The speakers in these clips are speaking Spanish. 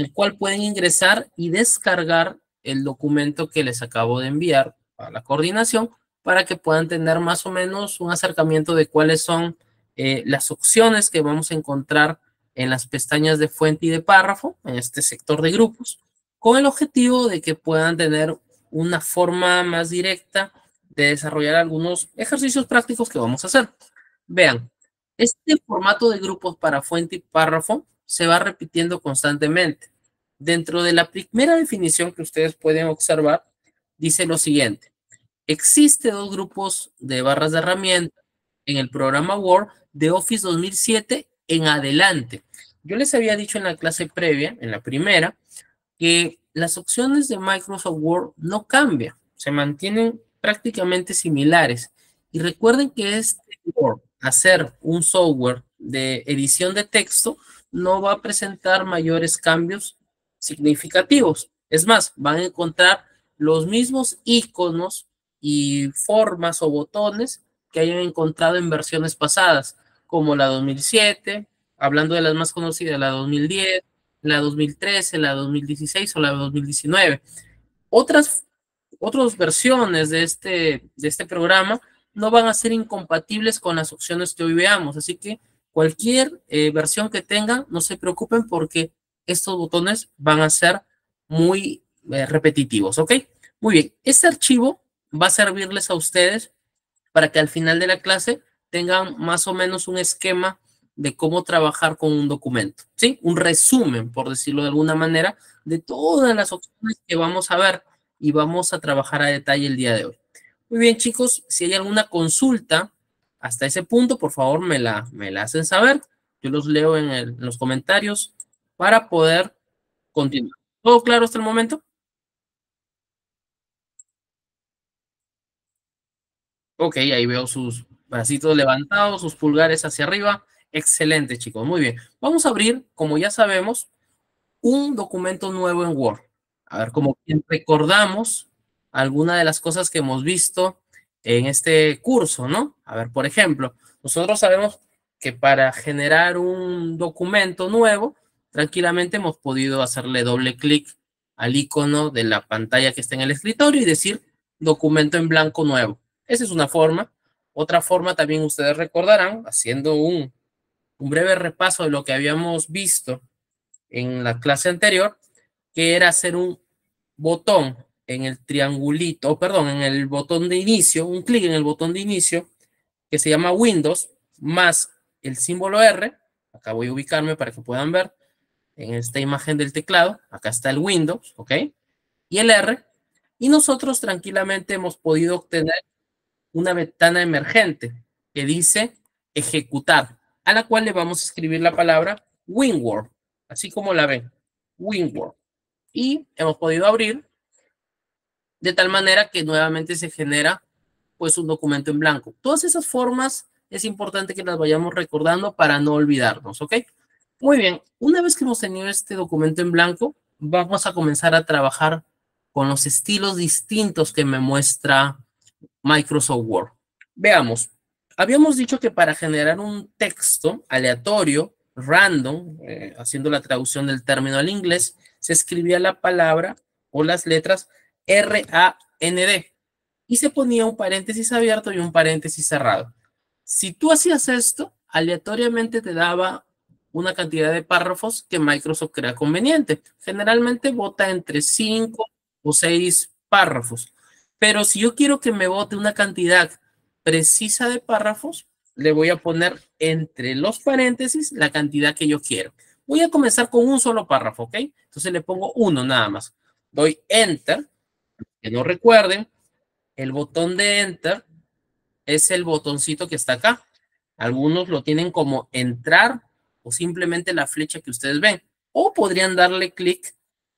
el cual pueden ingresar y descargar el documento que les acabo de enviar a la coordinación para que puedan tener más o menos un acercamiento de cuáles son eh, las opciones que vamos a encontrar en las pestañas de fuente y de párrafo, en este sector de grupos, con el objetivo de que puedan tener una forma más directa de desarrollar algunos ejercicios prácticos que vamos a hacer. Vean, este formato de grupos para fuente y párrafo se va repitiendo constantemente. Dentro de la primera definición que ustedes pueden observar, dice lo siguiente. Existe dos grupos de barras de herramientas en el programa Word de Office 2007 en adelante. Yo les había dicho en la clase previa, en la primera, que las opciones de Microsoft Word no cambian, se mantienen prácticamente similares. Y recuerden que es este Word, hacer un software de edición de texto, no va a presentar mayores cambios significativos. Es más, van a encontrar los mismos iconos y formas o botones que hayan encontrado en versiones pasadas, como la 2007, hablando de las más conocidas, la 2010, la 2013, la 2016 o la 2019. Otras, otras versiones de este, de este programa no van a ser incompatibles con las opciones que hoy veamos, así que Cualquier eh, versión que tengan, no se preocupen porque estos botones van a ser muy eh, repetitivos, ¿ok? Muy bien, este archivo va a servirles a ustedes para que al final de la clase tengan más o menos un esquema de cómo trabajar con un documento, ¿sí? Un resumen, por decirlo de alguna manera, de todas las opciones que vamos a ver y vamos a trabajar a detalle el día de hoy. Muy bien, chicos, si hay alguna consulta hasta ese punto, por favor, me la, me la hacen saber. Yo los leo en, los comentarios para poder continuar. ¿Todo claro hasta el momento? Ok, ahí veo sus bracitos levantados, sus pulgares hacia arriba. Excelente, chicos. Muy bien. Vamos a abrir, como ya sabemos, un documento nuevo en Word. A ver, como recordamos alguna de las cosas que hemos visto en este curso, ¿no? A ver, por ejemplo, nosotros sabemos que para generar un documento nuevo, tranquilamente hemos podido hacerle doble clic al icono de la pantalla que está en el escritorio y decir documento en blanco nuevo. Esa es una forma. Otra forma también ustedes recordarán, haciendo un, breve repaso de lo que habíamos visto en la clase anterior, que era hacer un botón en el triangulito, perdón, en el botón de inicio, un clic en el botón de inicio que se llama Windows más el símbolo R. Acá voy a ubicarme para que puedan ver en esta imagen del teclado. Acá está el Windows, ¿ok? Y el R. Y nosotros tranquilamente hemos podido obtener una ventana emergente que dice ejecutar, a la cual le vamos a escribir la palabra WinWord, así como la ven, WinWord. Y hemos podido abrir de tal manera que nuevamente se genera pues un documento en blanco. Todas esas formas es importante que las vayamos recordando para no olvidarnos, ¿ok? Muy bien, una vez que hemos tenido este documento en blanco, vamos a comenzar a trabajar con los estilos distintos que me muestra Microsoft Word. Veamos, habíamos dicho que para generar un texto aleatorio, random, eh, haciendo la traducción del término al inglés, se escribía la palabra o las letras R-A-N-D. Y se ponía un paréntesis abierto y un paréntesis cerrado. Si tú hacías esto, aleatoriamente te daba una cantidad de párrafos que Microsoft crea conveniente. Generalmente vota entre cinco o seis párrafos. Pero si yo quiero que me vote una cantidad precisa de párrafos, le voy a poner entre los paréntesis la cantidad que yo quiero. Voy a comenzar con un solo párrafo, ¿ok? Entonces le pongo uno nada más. Doy enter que no recuerden, el botón de Enter es el botoncito que está acá. Algunos lo tienen como entrar o simplemente la flecha que ustedes ven. O podrían darle clic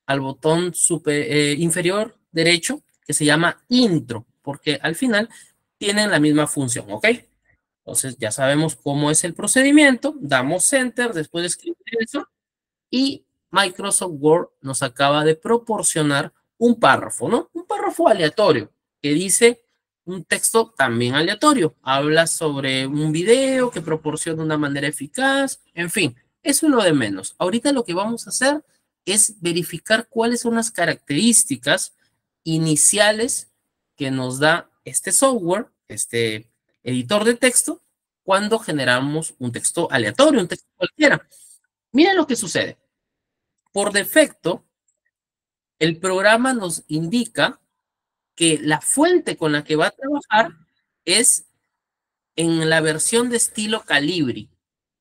al botón eh, inferior derecho que se llama intro, porque al final tienen la misma función, ¿ok? Entonces ya sabemos cómo es el procedimiento, damos enter, después de eso, y Microsoft Word nos acaba de proporcionar un párrafo, ¿no? Un párrafo aleatorio que dice un texto también aleatorio. Habla sobre un video que proporciona una manera eficaz, en fin, eso es lo de menos. Ahorita lo que vamos a hacer es verificar cuáles son las características iniciales que nos da este software, este editor de texto, cuando generamos un texto aleatorio, un texto cualquiera. Miren lo que sucede. Por defecto, el programa nos indica que la fuente con la que va a trabajar es en la versión de estilo Calibri.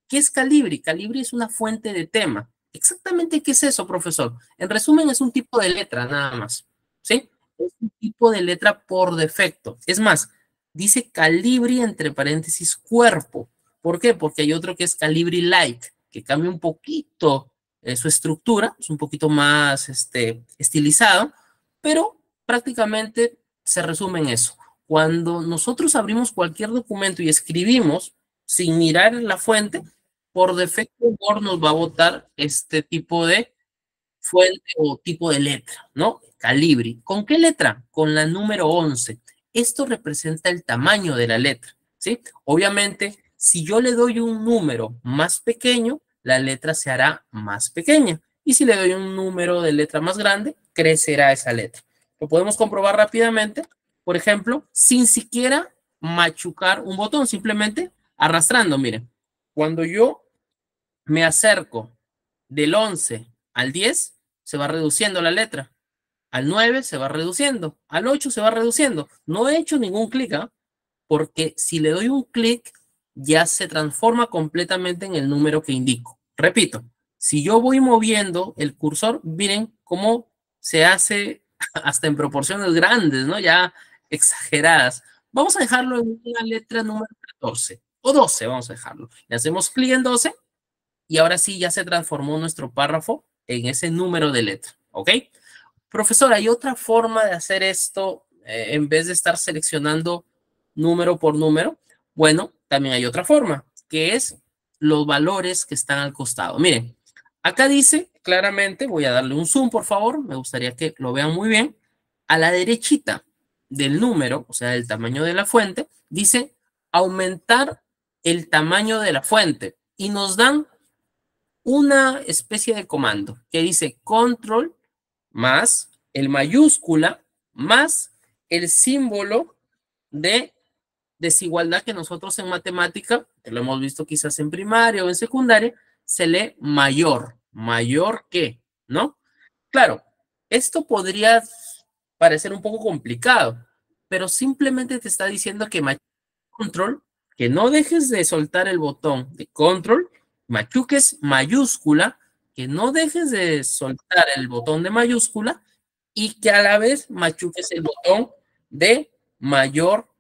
¿Qué es Calibri? Calibri es una fuente de tema. Exactamente, ¿qué es eso, profesor? En resumen, es un tipo de letra nada más. ¿Sí? Es un tipo de letra por defecto. Es más, dice Calibri entre paréntesis cuerpo. ¿Por qué? Porque hay otro que es Calibri Light, que cambia un poquito eh, su estructura, es un poquito más este, estilizado, pero prácticamente se resume en eso. Cuando nosotros abrimos cualquier documento y escribimos sin mirar la fuente, por defecto Word nos va a botar este tipo de fuente o tipo de letra, ¿no? Calibri. ¿Con qué letra? Con la número 11. Esto representa el tamaño de la letra, ¿sí? Obviamente, si yo le doy un número más pequeño, la letra se hará más pequeña. Y si le doy un número de letra más grande, crecerá esa letra. Lo podemos comprobar rápidamente, por ejemplo, sin siquiera machucar un botón, simplemente arrastrando. Miren, cuando yo me acerco del 11 al 10, se va reduciendo la letra. Al 9 se va reduciendo. Al 8 se va reduciendo. No he hecho ningún clic, ¿ah? porque si le doy un clic, ya se transforma completamente en el número que indico. Repito, si yo voy moviendo el cursor, miren cómo se hace hasta en proporciones grandes, ¿no? Ya exageradas. Vamos a dejarlo en una letra número 14 o 12, vamos a dejarlo. Le hacemos clic en 12 y ahora sí ya se transformó nuestro párrafo en ese número de letra, ¿ok? Profesor, ¿hay otra forma de hacer esto eh, en vez de estar seleccionando número por número? Bueno, también hay otra forma, que es los valores que están al costado. Miren, acá dice claramente, voy a darle un zoom, por favor, me gustaría que lo vean muy bien, a la derechita del número, o sea, del tamaño de la fuente, dice aumentar el tamaño de la fuente y nos dan una especie de comando que dice control más el mayúscula más el símbolo de desigualdad que nosotros en matemática, que lo hemos visto quizás en primaria o en secundaria, se lee mayor, mayor que, ¿no? Claro, esto podría parecer un poco complicado, pero simplemente te está diciendo que control, que no dejes de soltar el botón de control, machuques mayúscula, que no dejes de soltar el botón de mayúscula y que a la vez machuques el botón de mayor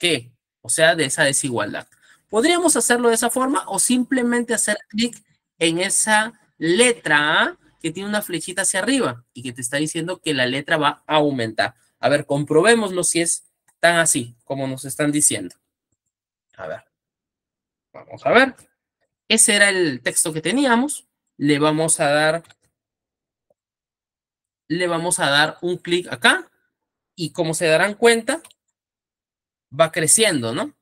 qué, o sea, de esa desigualdad. Podríamos hacerlo de esa forma o simplemente hacer clic en esa letra A que tiene una flechita hacia arriba y que te está diciendo que la letra va a aumentar. A ver, comprobémoslo si es tan así como nos están diciendo. A ver, vamos a ver. Ese era el texto que teníamos. Le vamos a dar, le vamos a dar un clic acá y como se darán cuenta, va creciendo, ¿no?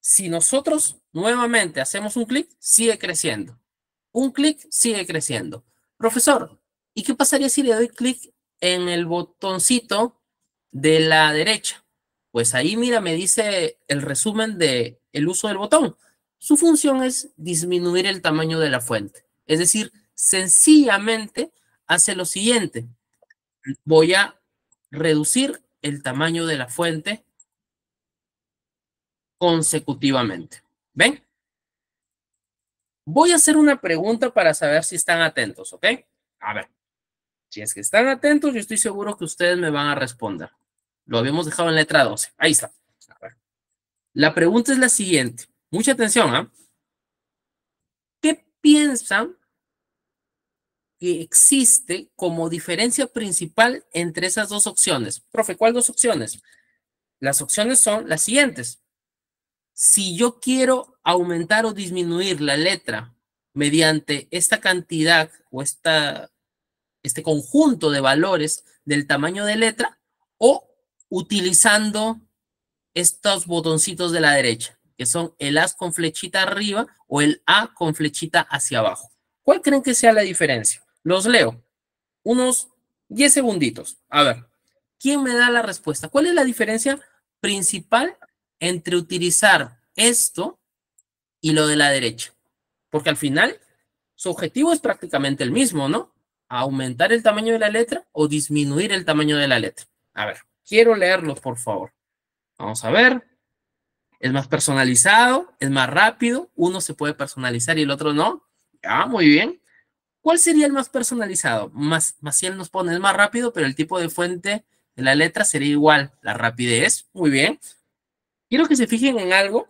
Si nosotros nuevamente hacemos un clic, sigue creciendo. Un clic sigue creciendo. Profesor, ¿y qué pasaría si le doy clic en el botoncito de la derecha? Pues ahí, mira, me dice el resumen del el uso del botón. Su función es disminuir el tamaño de la fuente. Es decir, sencillamente hace lo siguiente. Voy a reducir el tamaño de la fuente consecutivamente. ¿Ven? Voy a hacer una pregunta para saber si están atentos, ¿ok? A ver, si es que están atentos, yo estoy seguro que ustedes me van a responder. Lo habíamos dejado en letra 12. Ahí está. La pregunta es la siguiente. Mucha atención, ¿ah? ¿Qué piensan que existe como diferencia principal entre esas dos opciones. Profe, ¿cuáles dos opciones? Las opciones son las siguientes. Si yo quiero aumentar o disminuir la letra mediante esta cantidad o esta, este conjunto de valores del tamaño de letra o utilizando estos botoncitos de la derecha, que son el A con flechita arriba o el A con flechita hacia abajo. ¿Cuál creen que sea la diferencia? Los leo. Unos 10 segunditos. A ver, ¿quién me da la respuesta? ¿Cuál es la diferencia principal entre utilizar esto y lo de la derecha? Porque al final, su objetivo es prácticamente el mismo, ¿no? Aumentar el tamaño de la letra o disminuir el tamaño de la letra. A ver, quiero leerlos, por favor. Vamos a ver. Es más personalizado, es más rápido. Uno se puede personalizar y el otro no. Ah, muy bien. ¿Cuál sería el más personalizado? Más, si él nos pone el más rápido, pero el tipo de fuente de la letra sería igual, la rapidez. Muy bien. Quiero que se fijen en algo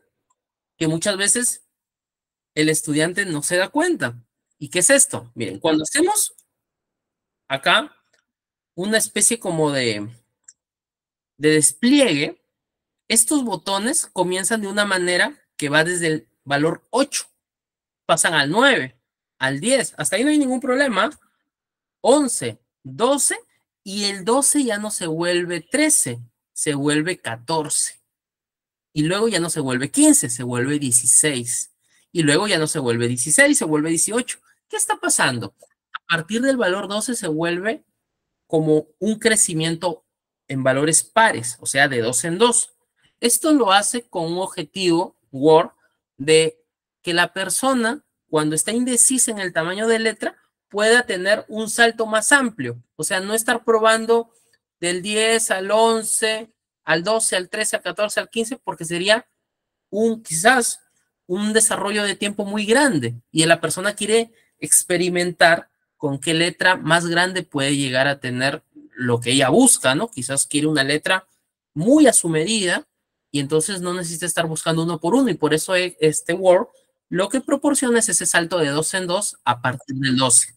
que muchas veces el estudiante no se da cuenta. ¿Y qué es esto? Miren, cuando hacemos acá una especie como de, de despliegue, estos botones comienzan de una manera que va desde el valor 8, pasan al 9, al 10. Hasta ahí no hay ningún problema. 11, 12 y el 12 ya no se vuelve 13, se vuelve 14. Y luego ya no se vuelve 15, se vuelve 16. Y luego ya no se vuelve 16, se vuelve 18. ¿Qué está pasando? A partir del valor 12 se vuelve como un crecimiento en valores pares, o sea, de 2 en 2. Esto lo hace con un objetivo, Word, de que la persona cuando está indecisa en el tamaño de letra, pueda tener un salto más amplio. O sea, no estar probando del 10 al 11, al 12, al 13, al 14, al 15, porque sería un quizás un desarrollo de tiempo muy grande y la persona quiere experimentar con qué letra más grande puede llegar a tener lo que ella busca, ¿no? Quizás quiere una letra muy a su medida y entonces no necesita estar buscando uno por uno y por eso e, este Word lo que proporciona es ese salto de 2 en 2 a partir del 12.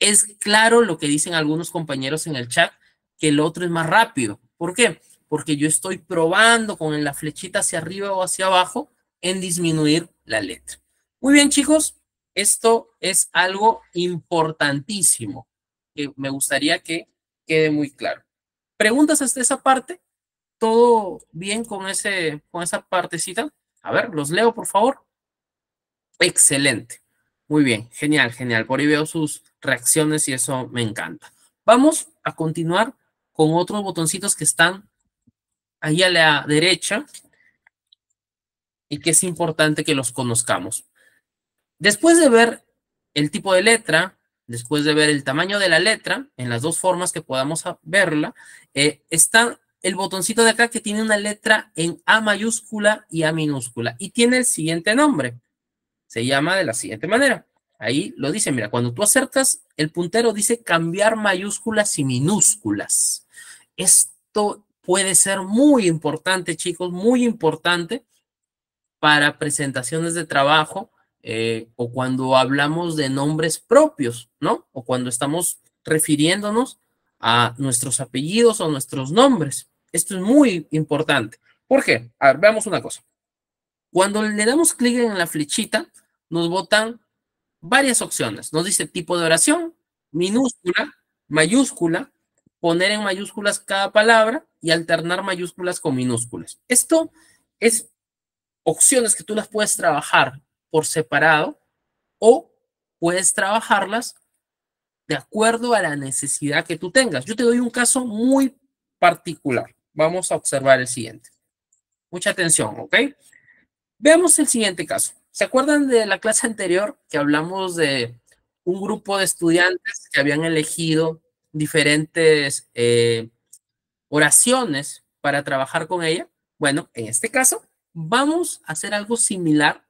Es claro lo que dicen algunos compañeros en el chat, que el otro es más rápido. ¿Por qué? Porque yo estoy probando con la flechita hacia arriba o hacia abajo en disminuir la letra. Muy bien, chicos, esto es algo importantísimo que me gustaría que quede muy claro. ¿Preguntas hasta esa parte? ¿Todo bien con, ese, con esa partecita? A ver, los leo, por favor. Excelente. Muy bien, genial, genial. Por ahí veo sus reacciones y eso me encanta. Vamos a continuar con otros botoncitos que están ahí a la derecha y que es importante que los conozcamos. Después de ver el tipo de letra, después de ver el tamaño de la letra, en las dos formas que podamos verla, eh, está el botoncito de acá que tiene una letra en A mayúscula y A minúscula y tiene el siguiente nombre se llama de la siguiente manera. Ahí lo dice, mira, cuando tú acercas, el puntero dice cambiar mayúsculas y minúsculas. Esto puede ser muy importante, chicos, muy importante para presentaciones de trabajo eh, o cuando hablamos de nombres propios, ¿no? O cuando estamos refiriéndonos a nuestros apellidos o nuestros nombres. Esto es muy importante. ¿Por qué? A ver, veamos una cosa. Cuando le damos clic en la flechita, nos botan varias opciones. Nos dice tipo de oración, minúscula, mayúscula, poner en mayúsculas cada palabra y alternar mayúsculas con minúsculas. Esto es opciones que tú las puedes trabajar por separado o puedes trabajarlas de acuerdo a la necesidad que tú tengas. Yo te doy un caso muy particular. Vamos a observar el siguiente. Mucha atención, ¿ok? Veamos el siguiente caso. ¿Se acuerdan de la clase anterior que hablamos de un grupo de estudiantes que habían elegido diferentes eh, oraciones para trabajar con ella? Bueno, en este caso vamos a hacer algo similar,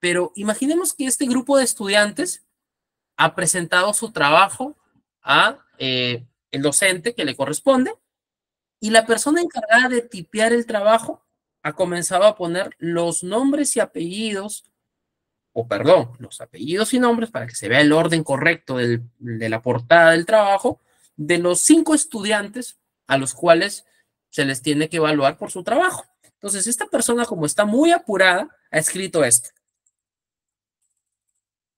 pero imaginemos que este grupo de estudiantes ha presentado su trabajo a eh, el docente que le corresponde y la persona encargada de tipear el trabajo ha comenzado a poner los nombres y apellidos, o perdón, los apellidos y nombres para que se vea el orden correcto de la portada del trabajo, de los cinco estudiantes a los cuales se les tiene que evaluar por su trabajo. Entonces, esta persona, como está muy apurada, ha escrito esto.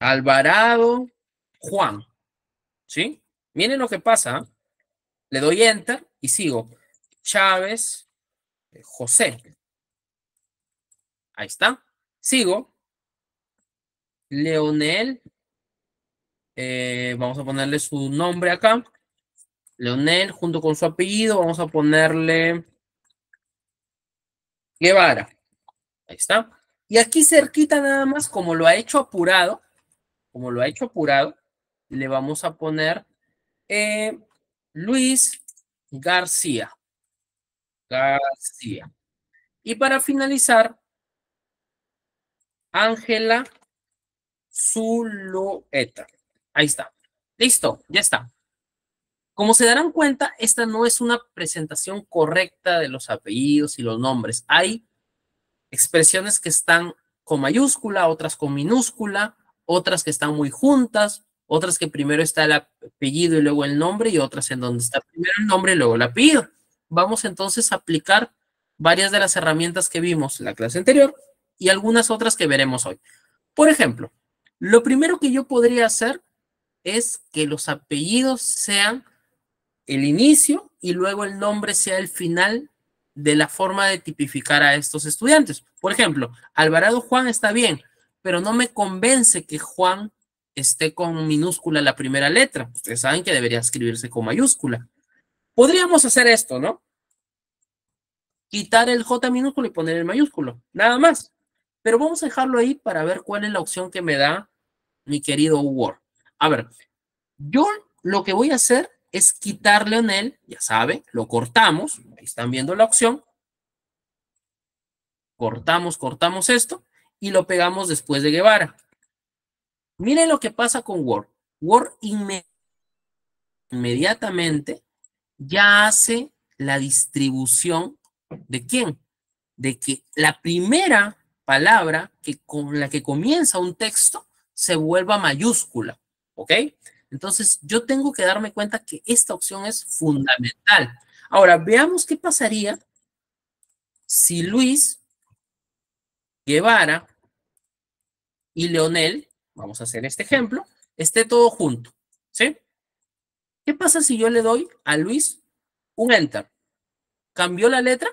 Alvarado Juan. ¿Sí? Miren lo que pasa. ¿ah? Le doy enter y sigo. Chávez eh, José. Ahí está. Sigo. Leonel. Eh, vamos a ponerle su nombre acá. Leonel, junto con su apellido, vamos a ponerle Guevara. Ahí está. Y aquí cerquita nada más, como lo ha hecho apurado, como lo ha hecho apurado, le vamos a poner eh, Luis García. García. Y para finalizar, Ángela Zulueta. Ahí está. Listo, ya está. Como se darán cuenta, esta no es una presentación correcta de los apellidos y los nombres. Hay expresiones que están con mayúscula, otras con minúscula, otras que están muy juntas, otras que primero está el apellido y luego el nombre y otras en donde está primero el nombre y luego el apellido. Vamos entonces a aplicar varias de las herramientas que vimos en la clase anterior y algunas otras que veremos hoy. Por ejemplo, lo primero que yo podría hacer es que los apellidos sean el inicio y luego el nombre sea el final de la forma de tipificar a estos estudiantes. Por ejemplo, Alvarado Juan está bien, pero no me convence que Juan esté con minúscula la primera letra. Ustedes saben que debería escribirse con mayúscula. Podríamos hacer esto, ¿no? Quitar el J minúsculo y poner el mayúsculo, nada más. Pero vamos a dejarlo ahí para ver cuál es la opción que me da mi querido Word. A ver, yo lo que voy a hacer es quitarle en él, ya sabe, lo cortamos, ahí están viendo la opción, cortamos, cortamos esto y lo pegamos después de Guevara. Miren lo que pasa con Word. Word inmediatamente ya hace la distribución de quién. De que la primera palabra que con la que comienza un texto se vuelva mayúscula, ¿ok? Entonces yo tengo que darme cuenta que esta opción es fundamental. Ahora veamos qué pasaría si Luis, Guevara y Leonel, vamos a hacer este ejemplo, esté todo junto, ¿sí? ¿Qué pasa si yo le doy a Luis un enter? ¿Cambió la letra?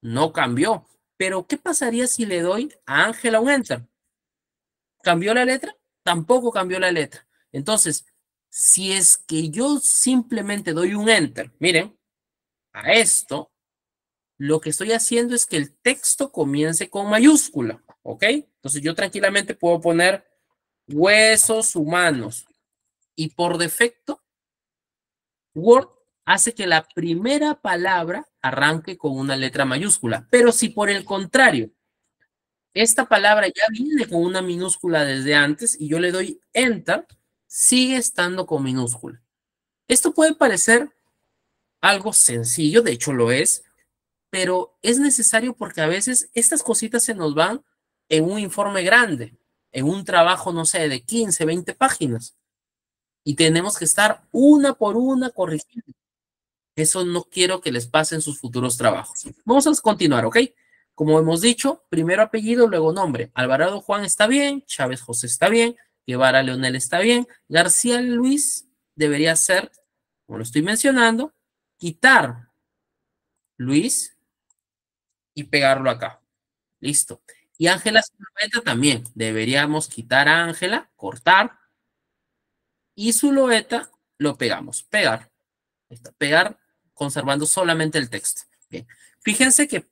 No cambió. Pero, ¿qué pasaría si le doy a Ángela un enter? ¿Cambió la letra? Tampoco cambió la letra. Entonces, si es que yo simplemente doy un enter, miren, a esto, lo que estoy haciendo es que el texto comience con mayúscula, ¿ok? Entonces yo tranquilamente puedo poner huesos humanos y por defecto, Word hace que la primera palabra arranque con una letra mayúscula. Pero si por el contrario, esta palabra ya viene con una minúscula desde antes y yo le doy Enter, sigue estando con minúscula. Esto puede parecer algo sencillo, de hecho lo es, pero es necesario porque a veces estas cositas se nos van en un informe grande, en un trabajo, no sé, de 15, 20 páginas. Y tenemos que estar una por una corrigiendo. Eso no quiero que les pasen sus futuros trabajos. Vamos a continuar, ¿ok? Como hemos dicho, primero apellido, luego nombre. Alvarado Juan está bien, Chávez José está bien, Guevara Leonel está bien, García Luis debería ser, como lo estoy mencionando, quitar Luis y pegarlo acá. Listo. Y Ángela Zulueta también. Deberíamos quitar a Ángela, cortar. Y loeta lo pegamos. Pegar. Pegar conservando solamente el texto. Fíjense que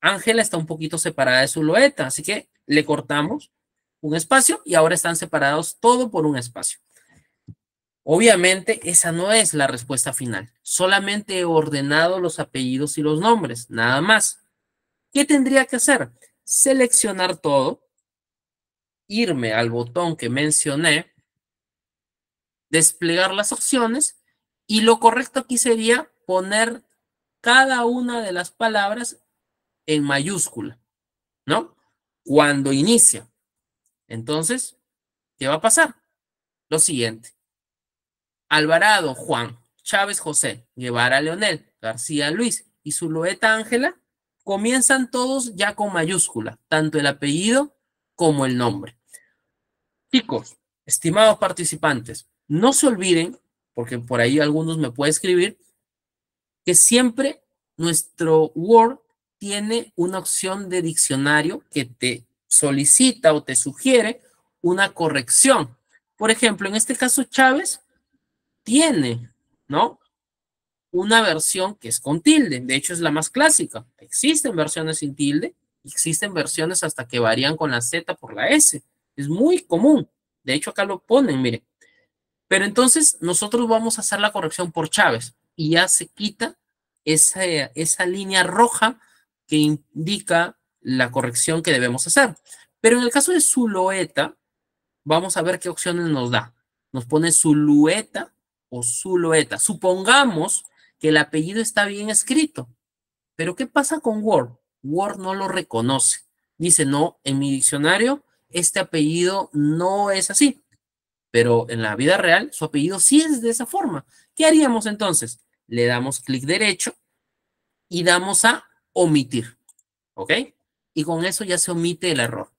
Ángela está un poquito separada de su loeta, así que le cortamos un espacio y ahora están separados todo por un espacio. Obviamente esa no es la respuesta final, solamente he ordenado los apellidos y los nombres, nada más. ¿Qué tendría que hacer? Seleccionar todo, irme al botón que mencioné, desplegar las opciones y lo correcto aquí sería poner cada una de las palabras en mayúscula, ¿no? Cuando inicia. Entonces, ¿qué va a pasar? Lo siguiente. Alvarado, Juan, Chávez, José, Guevara, Leonel, García, Luis y Zulueta, Ángela, comienzan todos ya con mayúscula, tanto el apellido como el nombre. Chicos, estimados participantes, no se olviden, porque por ahí algunos me pueden escribir, que siempre nuestro Word tiene una opción de diccionario que te solicita o te sugiere una corrección. Por ejemplo, en este caso Chávez tiene, ¿no? Una versión que es con tilde, de hecho es la más clásica. Existen versiones sin tilde, existen versiones hasta que varían con la Z por la S. Es muy común. De hecho, acá lo ponen, miren. Pero entonces nosotros vamos a hacer la corrección por Chávez y ya se quita esa, esa línea roja que indica la corrección que debemos hacer. Pero en el caso de Zulueta, vamos a ver qué opciones nos da. Nos pone Zulueta o Zulueta. Supongamos que el apellido está bien escrito. Pero ¿qué pasa con Word? Word no lo reconoce. Dice, no, en mi diccionario este apellido no es así. Pero en la vida real su apellido sí es de esa forma. ¿Qué haríamos entonces? le damos clic derecho y damos a omitir. ¿Ok? Y con eso ya se omite el error.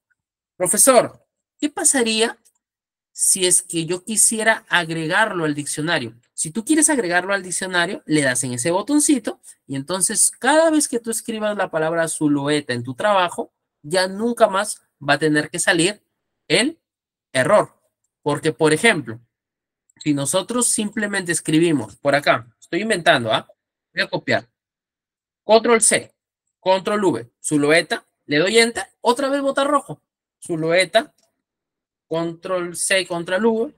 Profesor, ¿qué pasaría si es que yo quisiera agregarlo al diccionario? Si tú quieres agregarlo al diccionario, le das en ese botoncito y entonces cada vez que tú escribas la palabra Zulueta en tu trabajo, ya nunca más va a tener que salir el error. Porque, por ejemplo, si nosotros simplemente escribimos por acá, Estoy inventando, ¿ah? Voy a copiar. Control C, Control V, Zulueta. le doy enter, otra vez bota rojo. Zulueta. Control C, Control V,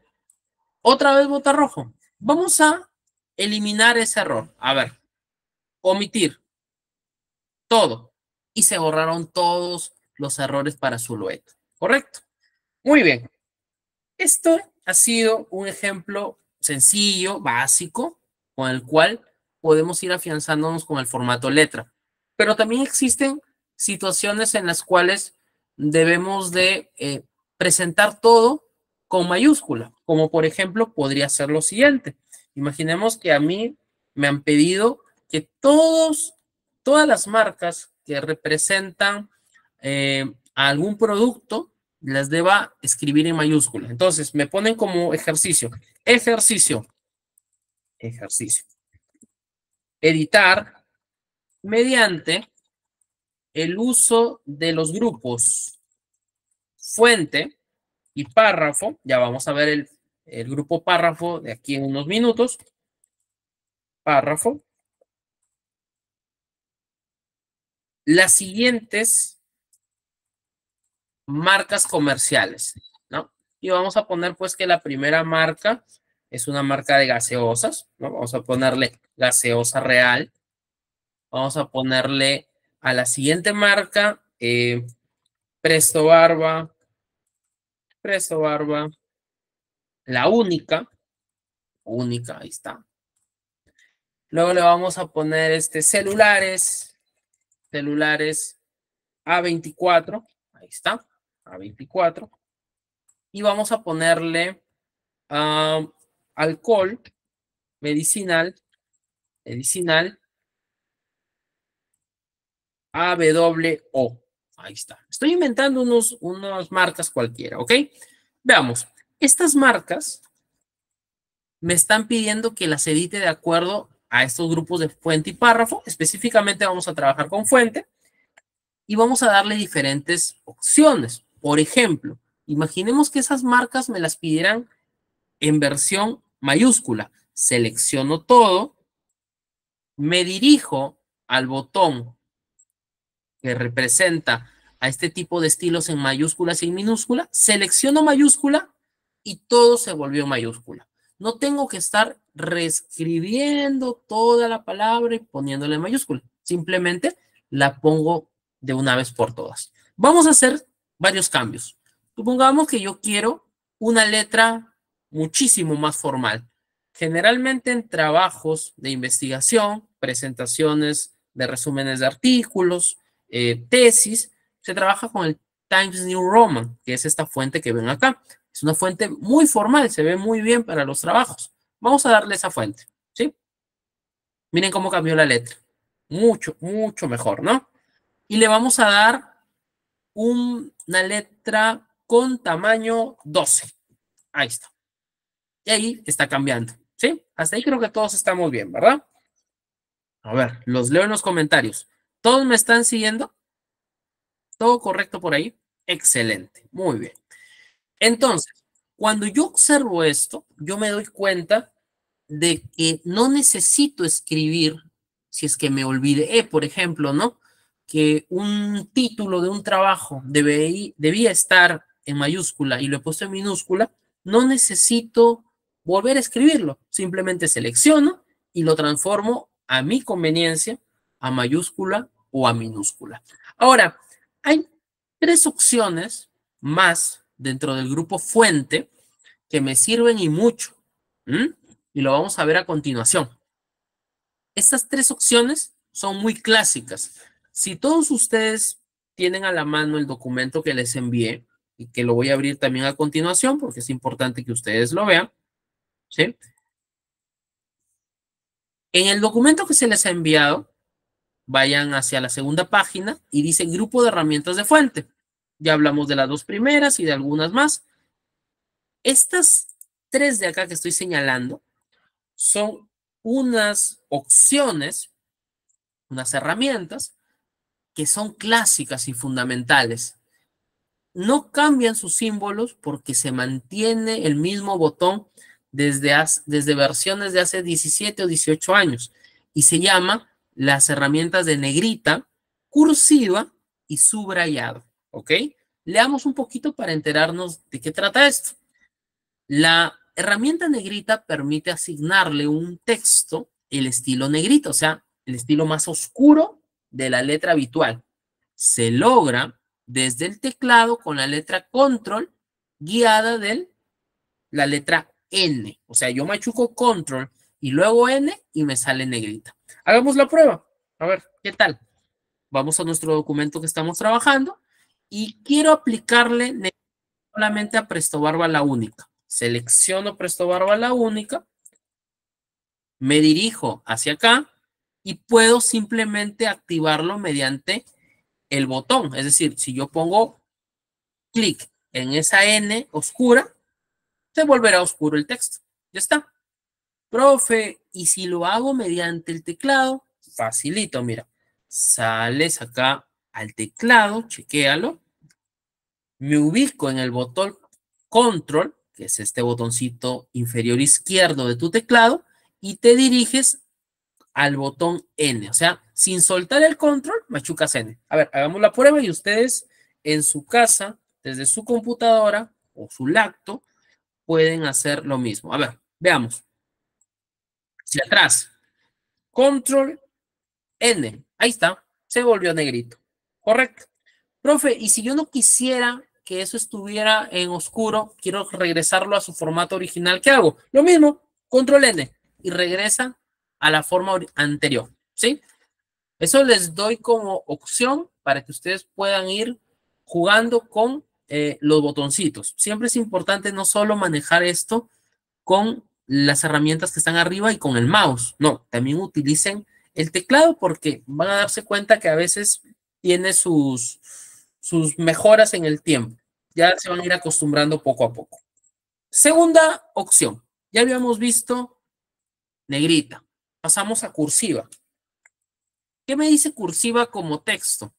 otra vez bota rojo. Vamos a eliminar ese error. A ver, omitir todo. Y se borraron todos los errores para Zuloeta. ¿Correcto? Muy bien. Esto ha sido un ejemplo sencillo, básico, con el cual podemos ir afianzándonos con el formato letra. Pero también existen situaciones en las cuales debemos de eh, presentar todo con mayúscula, como por ejemplo podría ser lo siguiente. Imaginemos que a mí me han pedido que todos, todas las marcas que representan eh, algún producto las deba escribir en mayúscula. Entonces me ponen como ejercicio, ejercicio, ejercicio. Editar mediante el uso de los grupos fuente y párrafo. Ya vamos a ver el, el grupo párrafo de aquí en unos minutos. Párrafo. Las siguientes marcas comerciales, ¿no? Y vamos a poner pues que la primera marca es una marca de gaseosas, Vamos a ponerle gaseosa real. Vamos a ponerle a la siguiente marca, eh, Presto Barba, Presto Barba, la única, única, ahí está. Luego le vamos a poner este celulares, celulares A24, ahí está, A24. Y vamos a ponerle ah, alcohol medicinal, medicinal, O. Ahí está. Estoy inventando unos, unas marcas cualquiera, ¿ok? Veamos. Estas marcas me están pidiendo que las edite de acuerdo a estos grupos de fuente y párrafo. Específicamente vamos a trabajar con fuente y vamos a darle diferentes opciones. Por ejemplo, imaginemos que esas marcas me las pidieran en versión mayúscula. Selecciono todo, me dirijo al botón que representa a este tipo de estilos en mayúsculas y en minúscula, selecciono mayúscula y todo se volvió mayúscula. No tengo que estar reescribiendo toda la palabra y poniéndole mayúscula. Simplemente la pongo de una vez por todas. Vamos a hacer varios cambios. Supongamos que yo quiero una letra muchísimo más formal. Generalmente en trabajos de investigación, presentaciones de resúmenes de artículos, eh, tesis, se trabaja con el Times New Roman, que es esta fuente que ven acá. Es una fuente muy formal, se ve muy bien para los trabajos. Vamos a darle esa fuente, ¿sí? Miren cómo cambió la letra. Mucho, mucho mejor, ¿no? Y le vamos a dar una letra con tamaño 12. Ahí está ahí está cambiando. ¿Sí? Hasta ahí creo que todos estamos bien, ¿verdad? A ver, los leo en los comentarios. ¿Todos me están siguiendo? ¿Todo correcto por ahí? Excelente, muy bien. Entonces, cuando yo observo esto, yo me doy cuenta de que no necesito escribir si es que me olvidé, eh, por ejemplo, ¿no? Que un título de un trabajo debía estar en mayúscula y lo he puesto en minúscula, no necesito volver a escribirlo. Simplemente selecciono y lo transformo a mi conveniencia, a mayúscula o a minúscula. Ahora, hay tres opciones más dentro del grupo fuente que me sirven y mucho. Y lo vamos a ver a continuación. Estas tres opciones son muy clásicas. Si todos ustedes tienen a la mano el documento que les envié y que lo voy a abrir también a continuación porque es importante que ustedes lo vean, en el documento que se les ha enviado, vayan hacia la segunda página y dice grupo de herramientas de fuente. Ya hablamos de las dos primeras y de algunas más. Estas tres de acá que estoy señalando son unas opciones, unas herramientas que son clásicas y fundamentales. No cambian sus símbolos porque se mantiene el mismo botón desde, versiones de hace 17 o 18 años y se llama las herramientas de negrita, cursiva y subrayado. ¿Ok? Leamos un poquito para enterarnos de qué trata esto. La herramienta negrita permite asignarle un texto el estilo negrito, o sea, el estilo más oscuro de la letra habitual. Se logra desde el teclado con la letra control guiada de la letra N. O sea, yo machuco control y luego N y me sale negrita. Hagamos la prueba. A ver, ¿qué tal? Vamos a nuestro documento que estamos trabajando y quiero aplicarle solamente a Presto Barba la única. Selecciono Presto Barba la única, me dirijo hacia acá y puedo simplemente activarlo mediante el botón. Es decir, si yo pongo clic en esa N oscura, volverá oscuro el texto. Ya está. Profe, ¿y si lo hago mediante el teclado? Facilito, mira. Sales acá al teclado, chequéalo. Me ubico en el botón control, que es este botoncito inferior izquierdo de tu teclado, y te diriges al botón N. O sea, sin soltar el control, machucas N. A ver, hagamos la prueba y ustedes en su casa, desde su computadora o su laptop pueden hacer lo mismo. A ver, veamos. Hacia atrás. Control N. Ahí está. Se volvió negrito. Correcto. Profe, y si yo no quisiera que eso estuviera en oscuro, quiero regresarlo a su formato original, ¿qué hago? Lo mismo, control N y regresa a la forma anterior, ¿sí? Eso les doy como opción para que ustedes puedan ir jugando con eh, los botoncitos. Siempre es importante no solo manejar esto con las herramientas que están arriba y con el mouse, no, también utilicen el teclado porque van a darse cuenta que a veces tiene sus, sus mejoras en el tiempo. Ya se van a ir acostumbrando poco a poco. Segunda opción, ya habíamos visto negrita. Pasamos a cursiva. ¿Qué me dice cursiva como texto?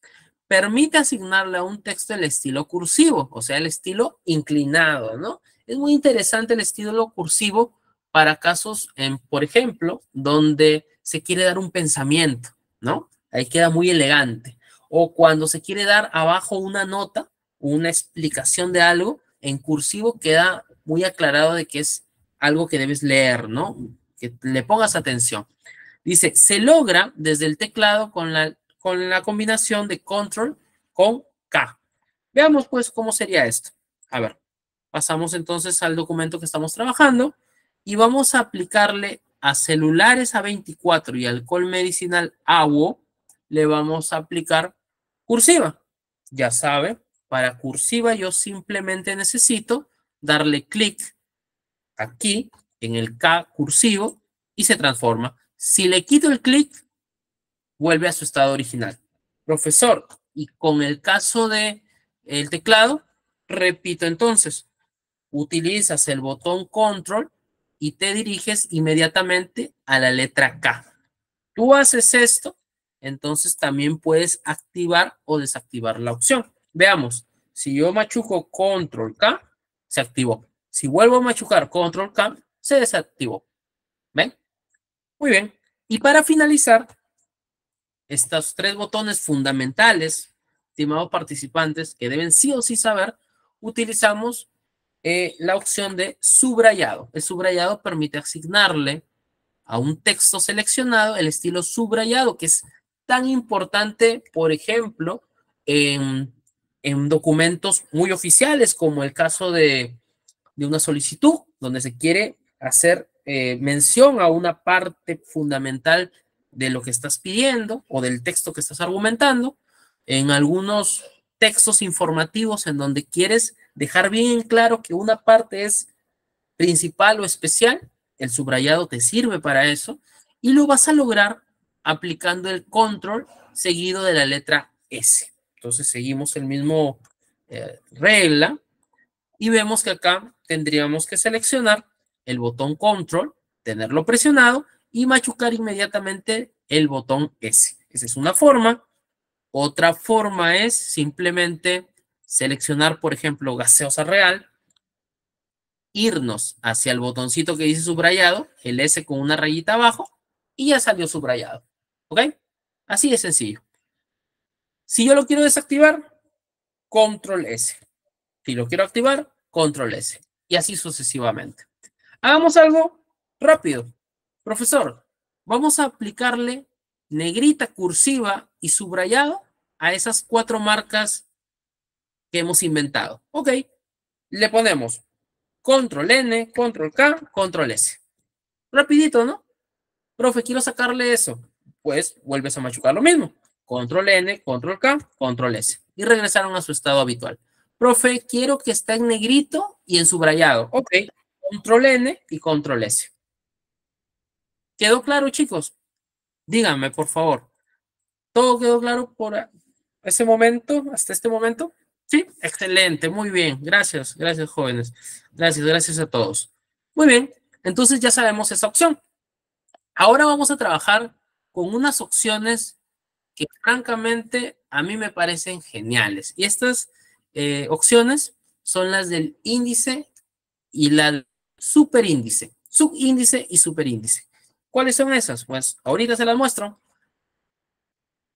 permite asignarle a un texto el estilo cursivo, o sea, el estilo inclinado, ¿no? Es muy interesante el estilo cursivo para casos, en, em, por ejemplo, donde se quiere dar un pensamiento, ¿no? Ahí queda muy elegante. O cuando se quiere dar abajo una nota, una explicación de algo, en cursivo queda muy aclarado de que es algo que debes leer, ¿no? Que le pongas atención. Dice, se logra desde el teclado con la con la combinación de control con K. Veamos pues cómo sería esto. A ver, pasamos entonces al documento que estamos trabajando y vamos a aplicarle a celulares A24 y alcohol medicinal agua le vamos a aplicar cursiva. Ya sabe, para cursiva yo simplemente necesito darle clic aquí en el K cursivo y se transforma. Si le quito el clic, vuelve a su estado original. Profesor, y con el caso de el teclado, repito entonces, utilizas el botón control y te diriges inmediatamente a la letra K. Tú haces esto, entonces también puedes activar o desactivar la opción. Veamos, si yo machuco control K, se activó. Si vuelvo a machucar control K, se desactivó. ¿Ven? Muy bien. Y para finalizar, estos tres botones fundamentales, estimados participantes, que deben sí o sí saber, utilizamos eh, la opción de subrayado. El subrayado permite asignarle a un texto seleccionado el estilo subrayado, que es tan importante, por ejemplo, en, documentos muy oficiales, como el caso de, una solicitud, donde se quiere hacer eh, mención a una parte fundamental de lo que estás pidiendo o del texto que estás argumentando, en algunos textos informativos en donde quieres dejar bien claro que una parte es principal o especial, el subrayado te sirve para eso, y lo vas a lograr aplicando el control seguido de la letra S. Entonces seguimos el mismo eh, regla y vemos que acá tendríamos que seleccionar el botón control, tenerlo presionado y machucar inmediatamente el botón S. Esa es una forma. Otra forma es simplemente seleccionar, por ejemplo, gaseosa real, irnos hacia el botoncito que dice subrayado, el S con una rayita abajo, y ya salió subrayado. ¿Ok? Así de sencillo. Si yo lo quiero desactivar, control S. Si lo quiero activar, control S. Y así sucesivamente. Hagamos algo rápido profesor, vamos a aplicarle negrita, cursiva y subrayado a esas cuatro marcas que hemos inventado. Ok, le ponemos control N, control K, control S. Rapidito, ¿no? Profe, quiero sacarle eso. Pues vuelves a machucar lo mismo. Control N, control K, control S. Y regresaron a su estado habitual. Profe, quiero que esté en negrito y en subrayado. Ok, control N y control S. ¿Quedó claro, chicos? Díganme, por favor. ¿Todo quedó claro por ese momento, hasta este momento? Sí, excelente, muy bien. Gracias, gracias jóvenes. Gracias, gracias a todos. Muy bien, entonces ya sabemos esa opción. Ahora vamos a trabajar con unas opciones que francamente a mí me parecen geniales. Y estas eh, opciones son las del índice y la superíndice, subíndice y superíndice. ¿Cuáles son esas? Pues ahorita se las muestro.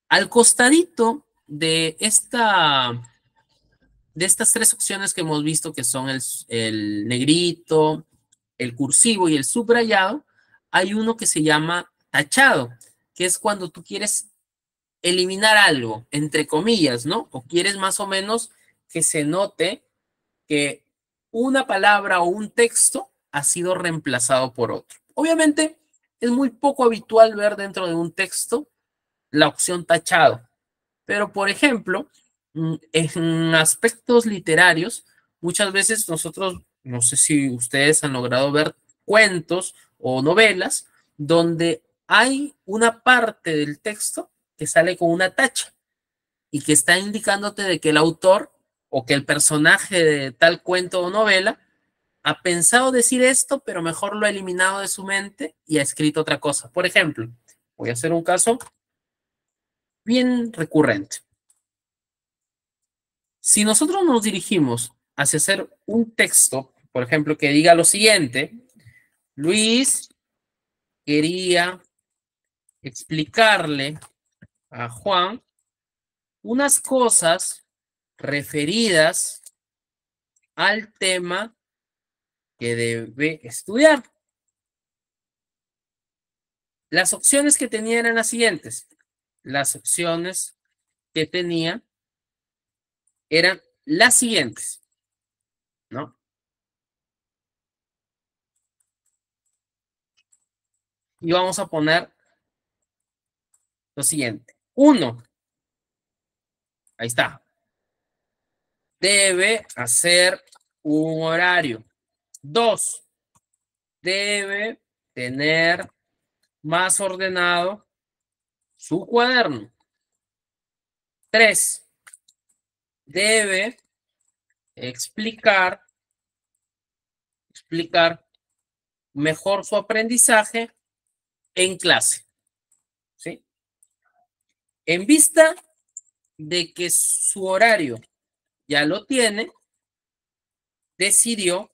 Al costadito de esta de estas tres opciones que hemos visto, que son el, el, negrito, el cursivo y el subrayado, hay uno que se llama tachado, que es cuando tú quieres eliminar algo, entre comillas, ¿no? O quieres más o menos que se note que una palabra o un texto ha sido reemplazado por otro. Obviamente, es muy poco habitual ver dentro de un texto la opción tachado. Pero, por ejemplo, mm, en aspectos literarios, muchas veces nosotros, no sé si ustedes han logrado ver cuentos o novelas donde hay una parte del texto que sale con una tacha y que está indicándote de que el autor o que el personaje de tal cuento o novela ha pensado decir esto, pero mejor lo ha eliminado de su mente y ha escrito otra cosa. Por ejemplo, voy a hacer un caso bien recurrente. Si nosotros nos dirigimos hacia hacer un texto, por ejemplo, que diga lo siguiente, Luis quería explicarle a Juan unas cosas referidas al tema que debe estudiar. Las opciones que tenía eran las siguientes. Las opciones que tenía eran las siguientes. ¿No? Y vamos a poner lo siguiente. Uno. Ahí está. Debe hacer un horario. Dos, debe tener más ordenado su cuaderno. Tres, debe explicar, explicar mejor su aprendizaje en clase. ¿Sí? En vista de que su horario ya lo tiene, decidió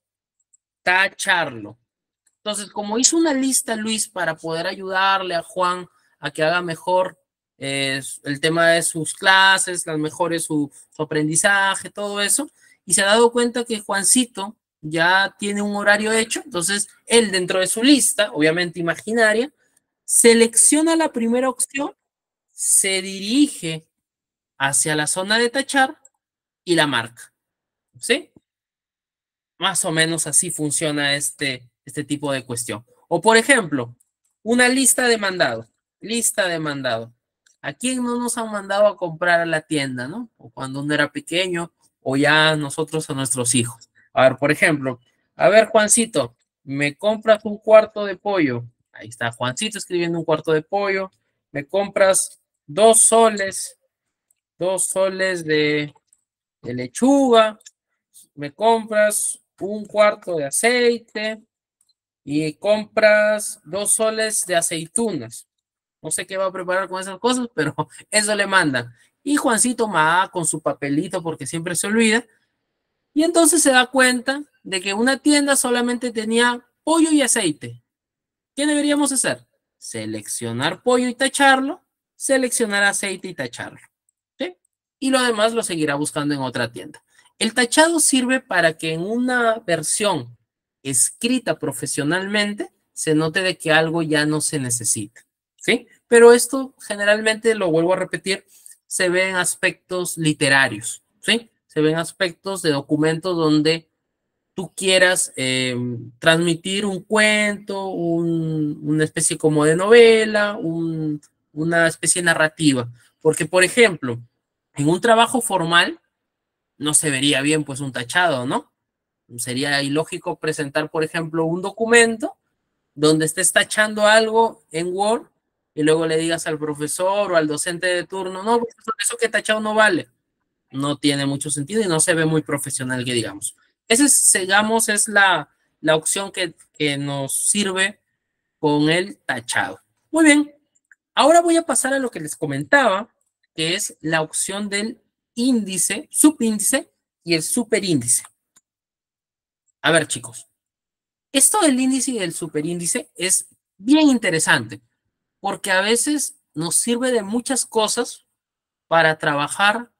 tacharlo. Entonces, como hizo una lista Luis para poder ayudarle a Juan a que haga mejor eh, el tema de sus clases, las mejores su, su aprendizaje, todo eso, y se ha dado cuenta que Juancito ya tiene un horario hecho, entonces él dentro de su lista, obviamente imaginaria, selecciona la primera opción, se dirige hacia la zona de tachar y la marca. ¿Sí? Más o menos así funciona este, este tipo de cuestión. O por ejemplo, una lista de mandado. Lista de mandado. ¿A quién no nos han mandado a comprar a la tienda, no? O cuando uno era pequeño, o ya nosotros a nuestros hijos. A ver, por ejemplo, a ver, Juancito, me compras un cuarto de pollo. Ahí está Juancito escribiendo un cuarto de pollo. Me compras dos soles, dos soles de, de lechuga. Me compras un cuarto de aceite y compras dos soles de aceitunas. No sé qué va a preparar con esas cosas, pero eso le mandan. Y Juancito Maá con su papelito porque siempre se olvida. Y entonces se da cuenta de que una tienda solamente tenía pollo y aceite. ¿Qué deberíamos hacer? Seleccionar pollo y tacharlo, seleccionar aceite y tacharlo. Y lo demás lo seguirá buscando en otra tienda. El tachado sirve para que en una versión escrita profesionalmente se note de que algo ya no se necesita, ¿sí? Pero esto generalmente, lo vuelvo a repetir, se ve en aspectos literarios, ¿sí? Se ven aspectos de documentos donde tú quieras em, transmitir un cuento, una especie como de novela, una especie narrativa. Porque, por ejemplo, en un trabajo formal, no se vería bien pues un tachado, ¿no? Sería ilógico presentar, por ejemplo, un documento donde estés tachando algo en Word y luego le digas al profesor o al docente de turno, no, pues, eso que tachado no vale. No tiene mucho sentido y no se ve muy profesional que digamos. Esa, es, digamos, es la, la opción que, que nos sirve con el tachado. Muy bien, ahora voy a pasar a lo que les comentaba, que es la opción del índice, subíndice y el superíndice. A ver, chicos, esto del índice y del superíndice es bien interesante porque a veces nos sirve de muchas cosas para trabajar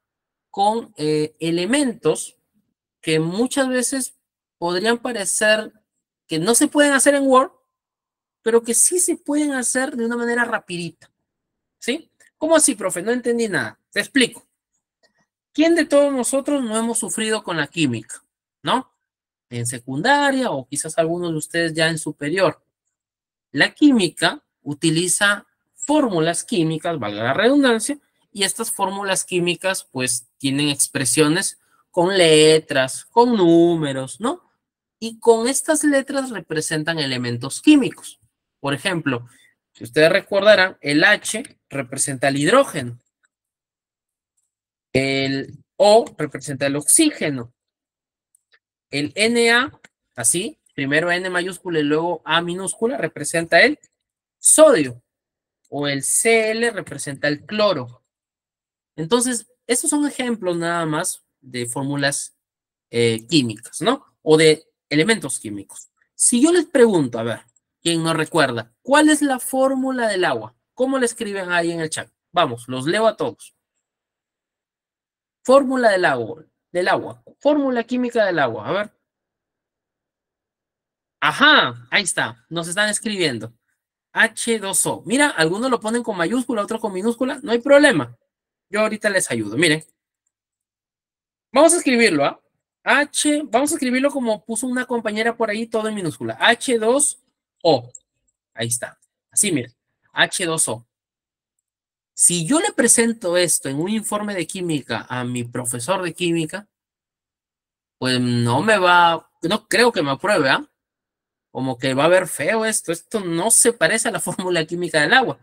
con eh, elementos que muchas veces podrían parecer que no se pueden hacer en Word, pero que sí se pueden hacer de una manera rapidita. ¿Sí? ¿Cómo así, profe? No entendí nada. Te explico. ¿Quién de todos nosotros no hemos sufrido con la química? ¿No? En secundaria o quizás algunos de ustedes ya en superior. La química utiliza fórmulas químicas, valga la redundancia, y estas fórmulas químicas pues tienen expresiones con letras, con números, ¿no? Y con estas letras representan elementos químicos. Por ejemplo, si ustedes recordarán, el H representa el hidrógeno, el O representa el oxígeno. El Na, así, primero N mayúscula y luego A minúscula, representa el sodio. O el Cl representa el cloro. Entonces, estos son ejemplos nada más de fórmulas eh, químicas, ¿no? O de elementos químicos. Si yo les pregunto, a ver, quien no recuerda, ¿cuál es la fórmula del agua? ¿Cómo la escriben ahí en el chat? Vamos, los leo a todos. Fórmula del agua, fórmula química del agua, a ver. Ajá, ahí está, nos están escribiendo. H2O. Mira, algunos lo ponen con mayúscula, otros con minúscula, no hay problema. Yo ahorita les ayudo, miren. Vamos a escribirlo, ¿ah? H, vamos a escribirlo como puso una compañera por ahí, todo en minúscula. H2O. Ahí está. Así, miren. H2O. Si yo le presento esto en un informe de química a mi profesor de química, pues no me va, no creo que me apruebe, ¿ah? Como que va a ver feo esto, esto no se parece a la fórmula química del agua.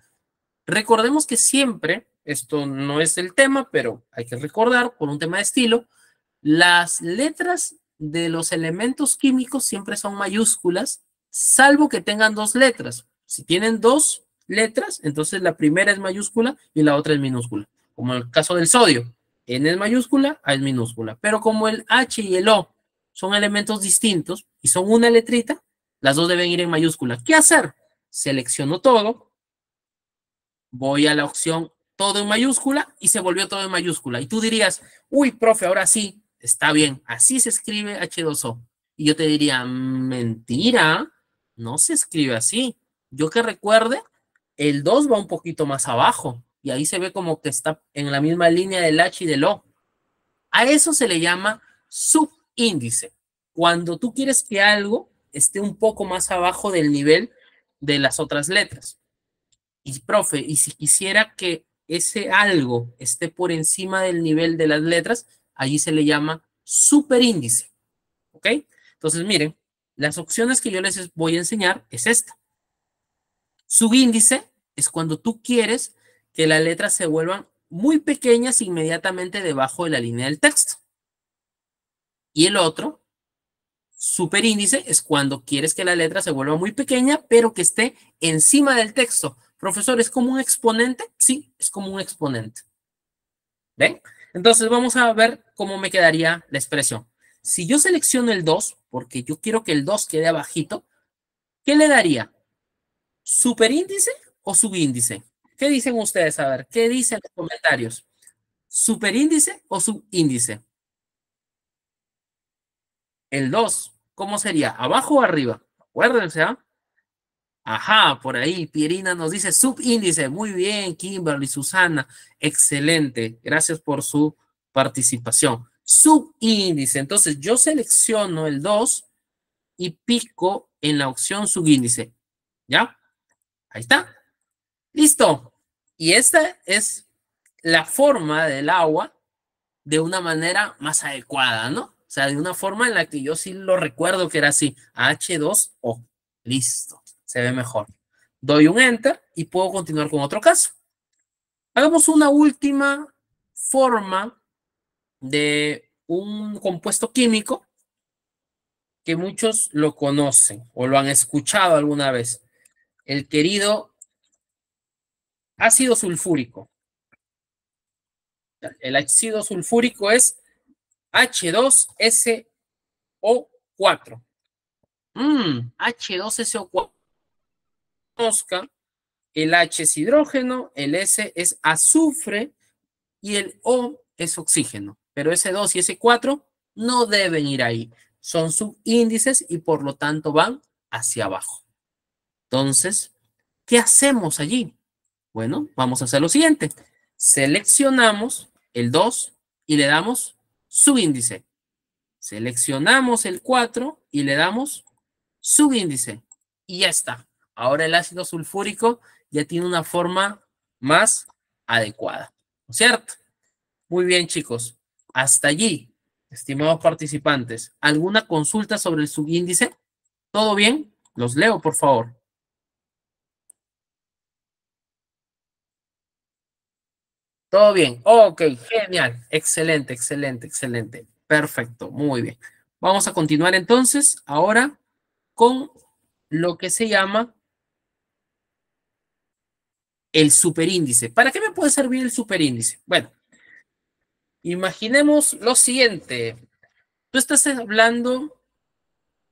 Recordemos que siempre, esto no es el tema, pero hay que recordar por un tema de estilo, las letras de los elementos químicos siempre son mayúsculas, salvo que tengan dos letras. Si tienen dos, letras, entonces la primera es mayúscula y la otra es minúscula, como el caso del sodio. N es mayúscula, A es minúscula. Pero como el H y el O son elementos distintos y son una letrita, las dos deben ir en mayúscula. ¿Qué hacer? Selecciono todo, voy a la opción todo en mayúscula y se volvió todo en mayúscula. Y tú dirías, uy, profe, ahora sí, está bien, así se escribe H2O. Y yo te diría, mentira, no se escribe así. Yo que recuerde, el 2 va un poquito más abajo y ahí se ve como que está en la misma línea del H y del O. A eso se le llama subíndice. Cuando tú quieres que algo esté un poco más abajo del nivel de las otras letras. Y profe, y si quisiera que ese algo esté por encima del nivel de las letras, allí se le llama superíndice. ¿Ok? Entonces, miren, las opciones que yo les voy a enseñar es esta. Subíndice es cuando tú quieres que las letras se vuelvan muy pequeñas inmediatamente debajo de la línea del texto. Y el otro, superíndice, es cuando quieres que la letra se vuelva muy pequeña, pero que esté encima del texto. Profesor, ¿es como un exponente? Sí, es como un exponente. ¿Ven? Entonces vamos a ver cómo me quedaría la expresión. Si yo selecciono el 2, porque yo quiero que el 2 quede abajito, ¿qué le daría? ¿Superíndice o subíndice? ¿Qué dicen ustedes? A ver, ¿qué dicen los comentarios? ¿Superíndice o subíndice? El 2, ¿cómo sería? ¿Abajo o arriba? Acuérdense, ¿ah? Ajá, por ahí, Pierina nos dice subíndice. Muy bien, Kimberly, Susana, excelente. Gracias por su participación. Subíndice. Entonces, yo selecciono el 2 y pico en la opción subíndice. ¿Ya? Ahí está. Listo. Y esta es la forma del agua de una manera más adecuada, ¿no? O sea, de una forma en la que yo sí lo recuerdo que era así, H2O. Listo, se ve mejor. Doy un enter y puedo continuar con otro caso. Hagamos una última forma de un compuesto químico que muchos lo conocen o lo han escuchado alguna vez el querido ácido sulfúrico. El ácido sulfúrico es H2SO4. H2SO4. Mosca, el H es hidrógeno, el S es azufre y el O es oxígeno. Pero s 2 y s 4 no deben ir ahí. Son subíndices y por lo tanto van hacia abajo. Entonces, ¿qué hacemos allí? Bueno, vamos a hacer lo siguiente. Seleccionamos el 2 y le damos subíndice. Seleccionamos el 4 y le damos subíndice. Y ya está. Ahora el ácido sulfúrico ya tiene una forma más adecuada. cierto? Muy bien, chicos. Hasta allí, estimados participantes. ¿Alguna consulta sobre el subíndice? ¿Todo bien? Los leo, por favor. Todo bien. Ok, genial. Excelente, excelente, excelente. Perfecto, muy bien. Vamos a continuar entonces ahora con lo que se llama el superíndice. ¿Para qué me puede servir el superíndice? Bueno, imaginemos lo siguiente. Tú estás hablando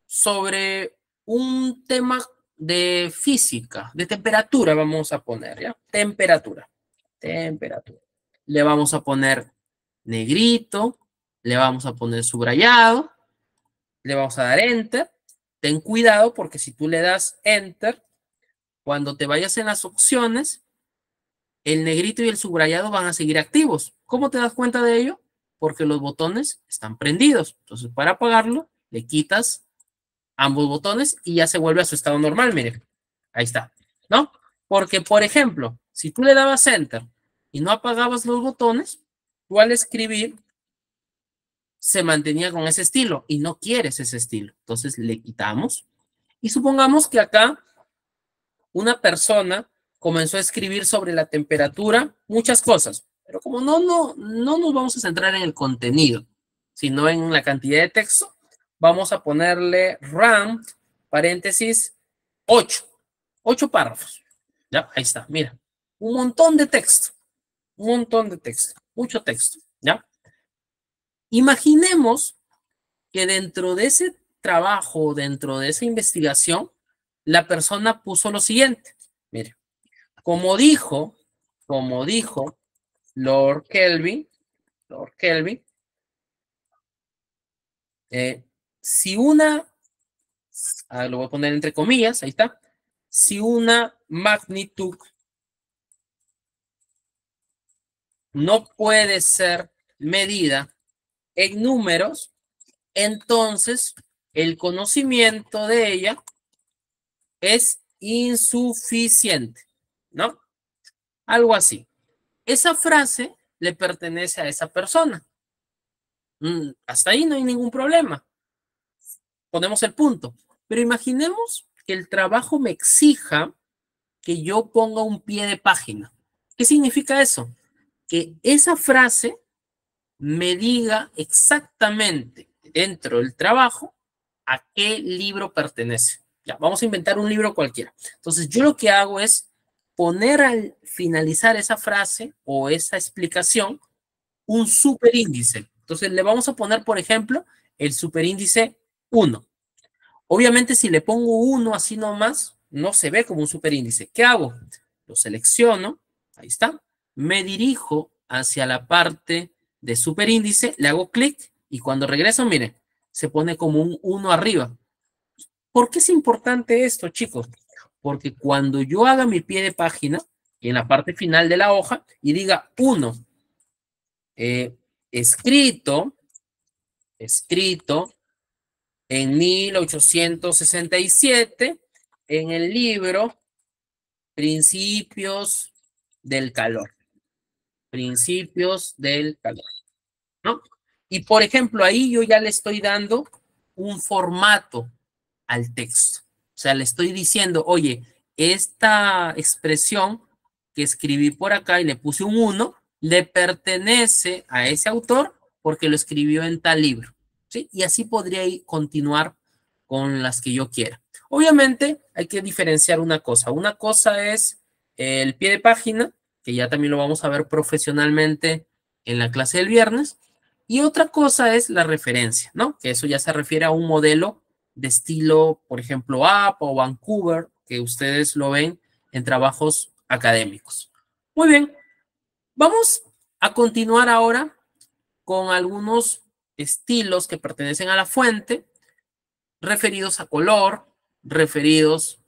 sobre un tema de física, de temperatura, vamos a poner, ¿ya? Temperatura. Temperatura le vamos a poner negrito, le vamos a poner subrayado, le vamos a dar enter. Ten cuidado porque si tú le das enter, cuando te vayas en las opciones, el negrito y el subrayado van a seguir activos. ¿Cómo te das cuenta de ello? Porque los botones están prendidos. Entonces, para apagarlo, le quitas ambos botones y ya se vuelve a su estado normal. Miren, ahí está, ¿no? Porque, por ejemplo, si tú le dabas enter y no apagabas los botones, tú al escribir se mantenía con ese estilo y no quieres ese estilo. Entonces le quitamos y supongamos que acá una persona comenzó a escribir sobre la temperatura muchas cosas, pero como no, no, no nos vamos a centrar en el contenido, sino en la cantidad de texto, vamos a ponerle RAM, paréntesis, 8, 8 párrafos. Ya, ahí está, mira, un montón de texto un montón de texto, mucho texto, ¿ya? Imaginemos que dentro de ese trabajo, dentro de esa investigación, la persona puso lo siguiente. Mire, como dijo, como dijo Lord Kelvin, Lord Kelvin, eh, si una, lo voy a poner entre comillas, ahí está, si una magnitud no puede ser medida en números, entonces el conocimiento de ella es insuficiente, ¿no? Algo así. Esa frase le pertenece a esa persona. Mm, hasta ahí no hay ningún problema. Ponemos el punto. Pero imaginemos que el trabajo me exija que yo ponga un pie de página. ¿Qué significa eso? que esa frase me diga exactamente dentro del trabajo a qué libro pertenece. Ya, vamos a inventar un libro cualquiera. Entonces, yo lo que hago es poner al finalizar esa frase o esa explicación un superíndice. Entonces, le vamos a poner, por ejemplo, el superíndice 1. Obviamente, si le pongo 1 así nomás, no se ve como un superíndice. ¿Qué hago? Lo selecciono, ahí está, me dirijo hacia la parte de superíndice, le hago clic y cuando regreso, miren, se pone como un 1 arriba. ¿Por qué es importante esto, chicos? Porque cuando yo haga mi pie de página, en la parte final de la hoja, y diga 1, eh, escrito, escrito en 1867 en el libro Principios del Calor principios del calor, ¿no? Y por ejemplo, ahí yo ya le estoy dando un formato al texto. O sea, le estoy diciendo, oye, esta expresión que escribí por acá y le puse un 1, le pertenece a ese autor porque lo escribió en tal libro. ¿sí? Y así podría continuar con las que yo quiera. Obviamente hay que diferenciar una cosa. Una cosa es el pie de página que ya también lo vamos a ver profesionalmente en la clase del viernes. Y otra cosa es la referencia, ¿no? Que eso ya se refiere a un modelo de estilo, por ejemplo, App o Vancouver, que ustedes lo ven en trabajos académicos. Muy bien, vamos a continuar ahora con algunos estilos que pertenecen a la fuente, referidos a color, referidos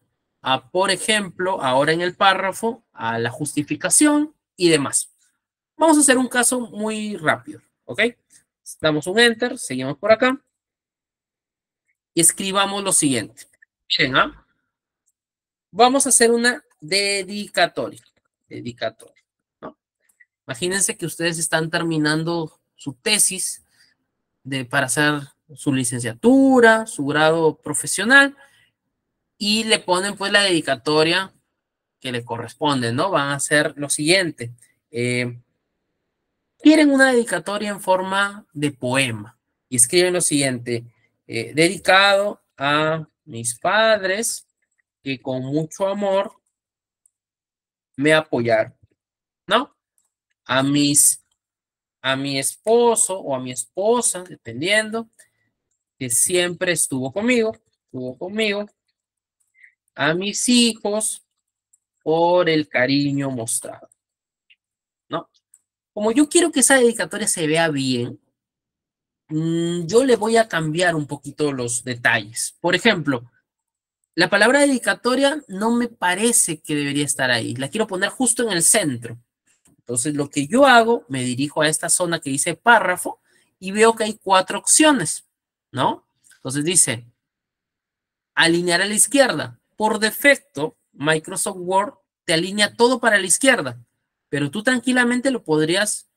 a, por ejemplo, ahora en el párrafo, a la justificación y demás. Vamos a hacer un caso muy rápido, ¿ok? Damos un enter, seguimos por acá. Y escribamos lo siguiente. ¿ah? Vamos a hacer una dedicatoria. Dedicatoria. Imagínense que ustedes están terminando su tesis de, para hacer su licenciatura, su grado profesional, y le ponen pues la dedicatoria que le corresponde, ¿no? Van a hacer lo siguiente. Eh, quieren una dedicatoria en forma de poema y escriben lo siguiente, eh, dedicado a mis padres que con mucho amor me apoyaron, ¿no? A mis, a mi esposo o a mi esposa, dependiendo, que siempre estuvo conmigo, estuvo conmigo, a mis hijos por el cariño mostrado. ¿No? Como yo quiero que esa dedicatoria se vea bien, mm, yo le voy a cambiar un poquito los detalles. Por ejemplo, la palabra dedicatoria no me parece que debería estar ahí. La quiero poner justo en el centro. Entonces, lo que yo hago, me dirijo a esta zona que dice párrafo y veo que hay cuatro opciones, ¿no? Entonces dice, alinear a la izquierda por defecto, Microsoft Word te alinea todo para la izquierda, pero tú tranquilamente lo podrías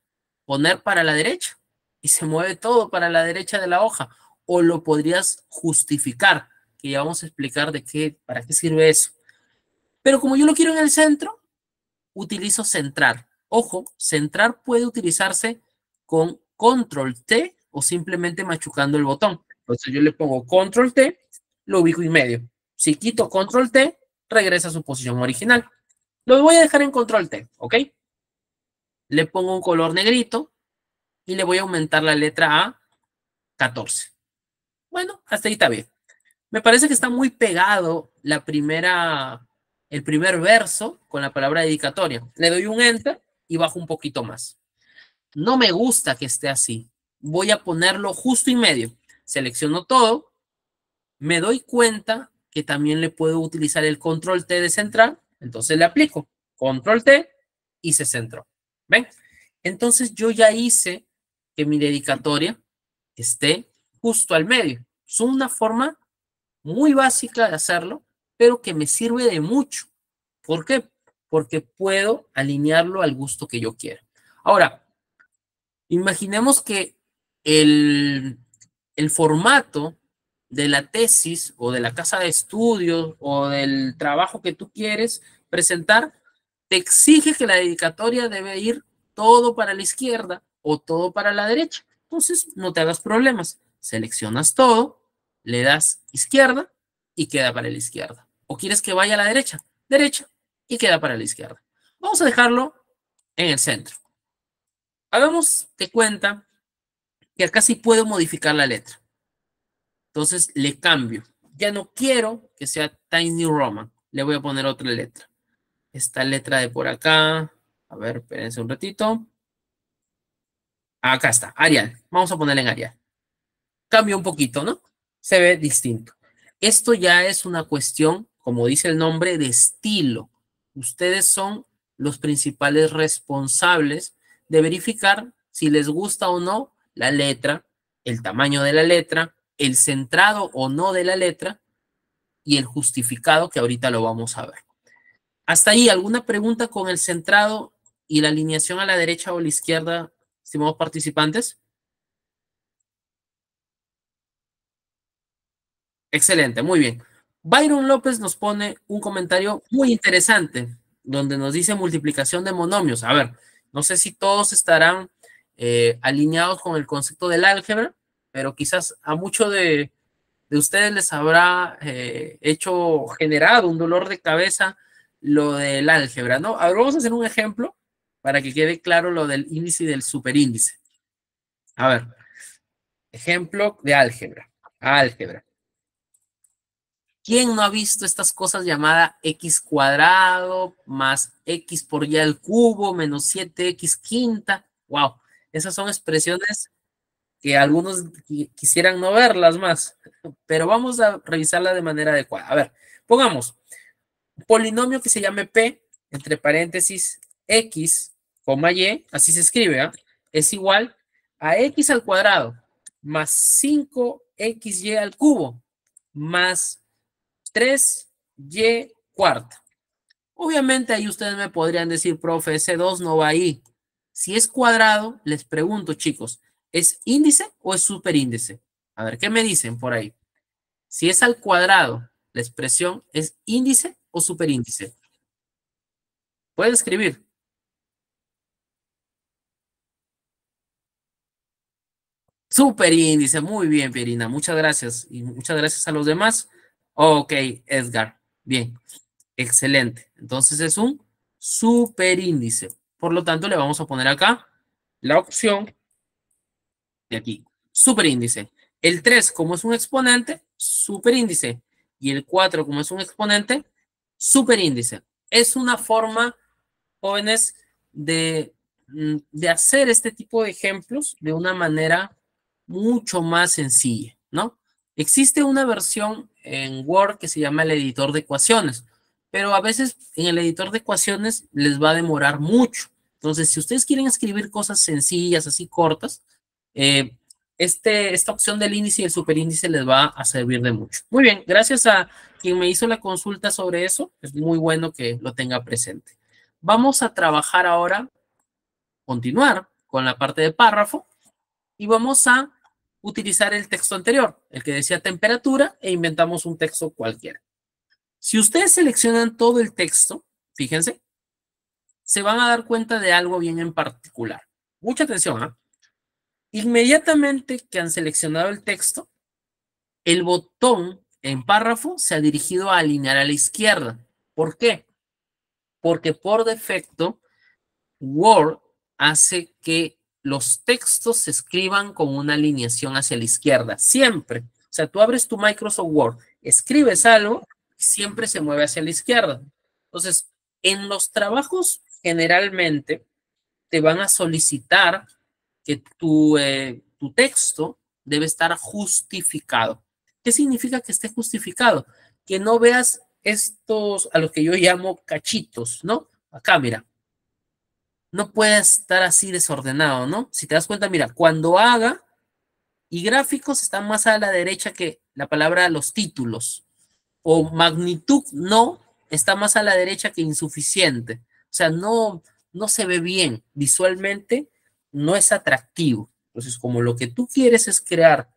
poner para la derecha y se mueve todo para la derecha de la hoja, o lo podrías justificar, que ya vamos a explicar de qué, para qué sirve eso. Pero como yo lo quiero en el centro, utilizo centrar. Ojo, centrar puede utilizarse con control T o simplemente machucando el botón. Entonces yo le pongo control T, lo ubico en medio. Si quito control T, regresa a su posición original. Lo voy a dejar en control T, ¿ok? Le pongo un color negrito y le voy a aumentar la letra a 14. Bueno, hasta ahí está bien. Me parece que está muy pegado la primera, el primer verso con la palabra dedicatoria. Le doy un enter y bajo un poquito más. No me gusta que esté así. Voy a ponerlo justo y medio. Selecciono todo. Me doy cuenta que también le puedo utilizar el control T de central, entonces le aplico control T y se centró. ¿Ven? Entonces yo ya hice que mi dedicatoria esté justo al medio. Es una forma muy básica de hacerlo, pero que me sirve de mucho. ¿Por qué? Porque puedo alinearlo al gusto que yo quiera. Ahora, imaginemos que el, el formato de la tesis o de la casa de estudios o del trabajo que tú quieres presentar, te exige que la dedicatoria debe ir todo para la izquierda o todo para la derecha. Entonces, no te hagas problemas. Seleccionas todo, le das izquierda y queda para la izquierda. O quieres que vaya a la derecha, derecha y queda para la izquierda. Vamos a dejarlo en el centro. Hagamos de cuenta que acá sí puedo modificar la letra. Entonces le cambio. Ya no quiero que sea Tiny Roman. Le voy a poner otra letra. Esta letra de por acá. A ver, espérense un ratito. Acá está, Arial. Vamos a ponerle en Arial. Cambio un poquito, ¿no? Se ve distinto. Esto ya es una cuestión, como dice el nombre, de estilo. Ustedes son los principales responsables de verificar si les gusta o no la letra, el tamaño de la letra, el centrado o no de la letra y el justificado, que ahorita lo vamos a ver. Hasta ahí, ¿alguna pregunta con el centrado y la alineación a la derecha o la izquierda, estimados participantes? Excelente, muy bien. Byron López nos pone un comentario muy interesante, donde nos dice multiplicación de monomios. A ver, no sé si todos estarán eh, alineados con el concepto del álgebra, pero quizás a muchos de, de, ustedes les habrá eh, hecho, generado un dolor de cabeza lo del álgebra, ¿no? Ahora vamos a hacer un ejemplo para que quede claro lo del índice y del superíndice. A ver, ejemplo de álgebra, álgebra. ¿Quién no ha visto estas cosas llamadas x cuadrado más x por y al cubo menos 7x quinta? ¡Wow! Esas son expresiones que algunos quisieran no verlas más, pero vamos a revisarla de manera adecuada. A ver, pongamos polinomio que se llame P, entre paréntesis, X, Y, así se escribe, ¿ah? es igual a X al cuadrado más 5XY al cubo más 3Y cuarta. Obviamente ahí ustedes me podrían decir, profe, ese 2 no va ahí. Si es cuadrado, les pregunto, chicos, ¿Es índice o es superíndice? A ver, ¿qué me dicen por ahí? Si es al cuadrado, la expresión es índice o superíndice. Puedes escribir. Superíndice, muy bien, Pierina. Muchas gracias. Y muchas gracias a los demás. Ok, Edgar. Bien, excelente. Entonces es un superíndice. Por lo tanto, le vamos a poner acá la opción de aquí, superíndice. El 3 como es un exponente, superíndice. Y el 4 como es un exponente, superíndice. Es una forma, jóvenes, de, mm, de hacer este tipo de ejemplos de una manera mucho más sencilla, ¿no? Existe una versión en Word que se llama el editor de ecuaciones, pero a veces en el editor de ecuaciones les va a demorar mucho. Entonces, si ustedes quieren escribir cosas sencillas, así cortas, eh, este, esta opción del índice y el superíndice les va a servir de mucho. Muy bien, gracias a quien me hizo la consulta sobre eso, es muy bueno que lo tenga presente. Vamos a trabajar ahora, continuar con la parte de párrafo y vamos a utilizar el texto anterior, el que decía temperatura e inventamos un texto cualquiera. Si ustedes seleccionan todo el texto, fíjense, se van a dar cuenta de algo bien en particular. Mucha atención, ¿ah? Inmediatamente que han seleccionado el texto, el botón en párrafo se ha dirigido a alinear a la izquierda. ¿Por qué? Porque por defecto, Word hace que los textos se escriban con una alineación hacia la izquierda, siempre. O sea, tú abres tu Microsoft Word, escribes algo, y siempre se mueve hacia la izquierda. Entonces, en los trabajos generalmente te van a solicitar que eh, tu, texto debe estar justificado. ¿Qué significa que esté justificado? Que no veas estos, a los que yo llamo cachitos, ¿no? Acá, mira. No puede estar así desordenado, ¿no? Si te das cuenta, mira, cuando haga y gráficos están más a la derecha que la palabra los títulos. O magnitud no está más a la derecha que insuficiente. O sea, no, no se ve bien visualmente no es atractivo. Entonces, como lo que tú quieres es crear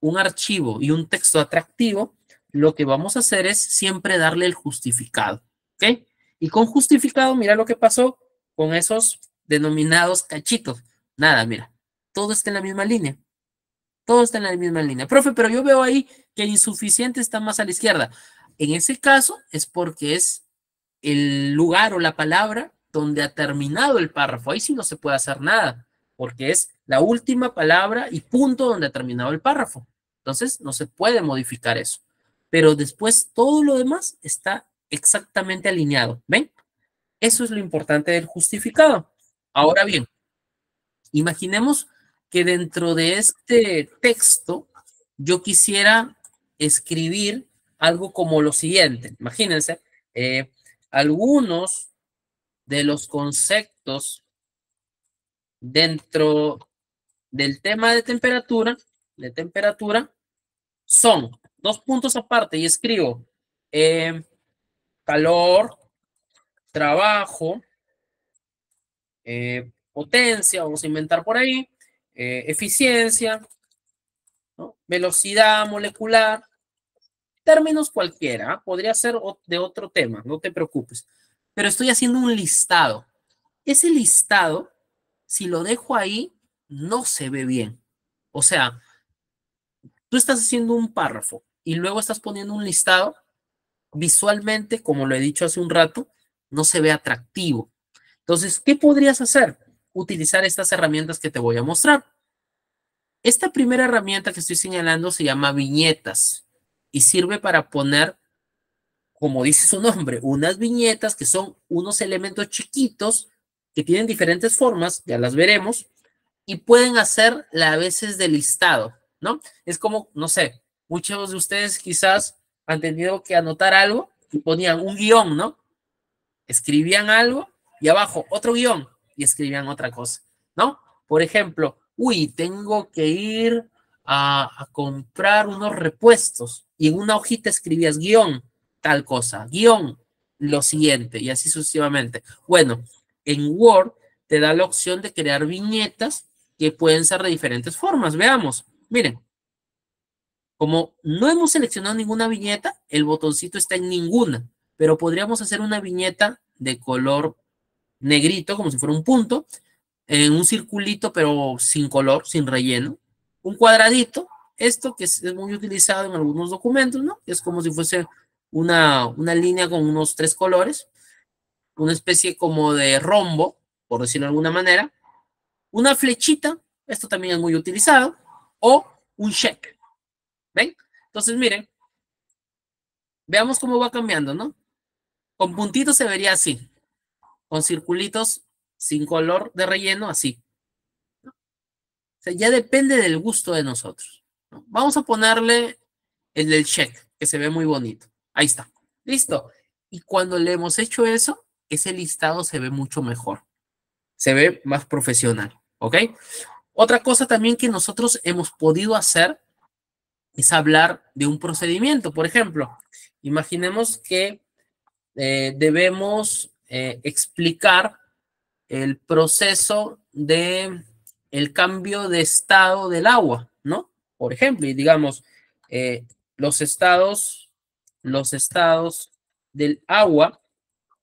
un archivo y un texto atractivo, lo que vamos a hacer es siempre darle el justificado, ¿ok? Y con justificado, mira lo que pasó con esos denominados cachitos. Nada, mira, todo está en la misma línea. Todo está en la misma línea. Profe, pero yo veo ahí que insuficiente está más a la izquierda. En ese caso es porque es el lugar o la palabra donde ha terminado el párrafo. Ahí sí no se puede hacer nada porque es la última palabra y punto donde ha terminado el párrafo. Entonces, no se puede modificar eso. Pero después todo lo demás está exactamente alineado. ¿Ven? Eso es lo importante del justificado. Ahora bien, imaginemos que dentro de este texto yo quisiera escribir algo como lo siguiente. Imagínense, eh, algunos de los conceptos dentro del tema de temperatura, de temperatura, son dos puntos aparte y escribo eh, calor, trabajo, eh, potencia, vamos a inventar por ahí, eh, eficiencia, velocidad molecular, términos cualquiera, ¿ah? podría ser de otro tema, no te preocupes, pero estoy haciendo un listado. Ese listado si lo dejo ahí, no se ve bien. O sea, tú estás haciendo un párrafo y luego estás poniendo un listado, visualmente, como lo he dicho hace un rato, no se ve atractivo. Entonces, ¿qué podrías hacer? Utilizar estas herramientas que te voy a mostrar. Esta primera herramienta que estoy señalando se llama viñetas y sirve para poner, como dice su nombre, unas viñetas que son unos elementos chiquitos que tienen diferentes formas, ya las veremos, y pueden hacer a veces de listado, ¿no? Es como, no sé, muchos de ustedes quizás han tenido que anotar algo y ponían un guión, ¿no? Escribían algo y abajo otro guión y escribían otra cosa, ¿no? Por ejemplo, uy, tengo que ir a, a, comprar unos repuestos y en una hojita escribías guión, tal cosa, guión, lo siguiente y así sucesivamente. Bueno, en Word te da la opción de crear viñetas que pueden ser de diferentes formas. Veamos, miren, como no hemos seleccionado ninguna viñeta, el botoncito está en ninguna, pero podríamos hacer una viñeta de color negrito, como si fuera un punto, en un circulito, pero sin color, sin relleno, un cuadradito, esto que es muy utilizado en algunos documentos, ¿no? Es como si fuese una, una línea con unos tres colores, una especie como de rombo, por decirlo de alguna manera, una flechita, esto también es muy utilizado, o un check. ¿Ven? Entonces, miren, veamos cómo va cambiando, ¿no? Con puntitos se vería así, con circulitos sin color de relleno, así. O sea, ya depende del gusto de nosotros. Vamos a ponerle el del check, que se ve muy bonito. Ahí está. Listo. Y cuando le hemos hecho eso, ese listado se ve mucho mejor, se ve más profesional, ¿ok? Otra cosa también que nosotros hemos podido hacer es hablar de un procedimiento. Por ejemplo, imaginemos que eh, debemos eh, explicar el proceso de el cambio de estado del agua, ¿no? Por ejemplo, y digamos, eh, los estados, los estados del agua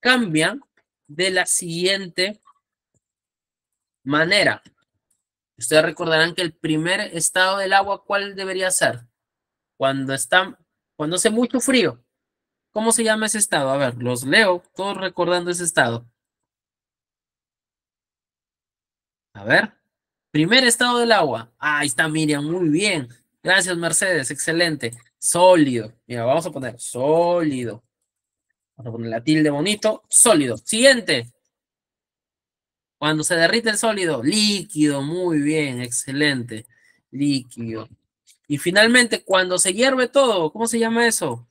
cambia de la siguiente manera. Ustedes recordarán que el primer estado del agua, ¿cuál debería ser? Cuando, está, cuando hace mucho frío. ¿Cómo se llama ese estado? A ver, los leo, todos recordando ese estado. A ver, primer estado del agua. Ah, ahí está Miriam, muy bien. Gracias, Mercedes, excelente. Sólido. Mira, vamos a poner sólido poner la tilde bonito. Sólido. Siguiente. Cuando se derrite el sólido, líquido. Muy bien, excelente. Líquido. Y finalmente, cuando se hierve todo, ¿cómo se llama eso?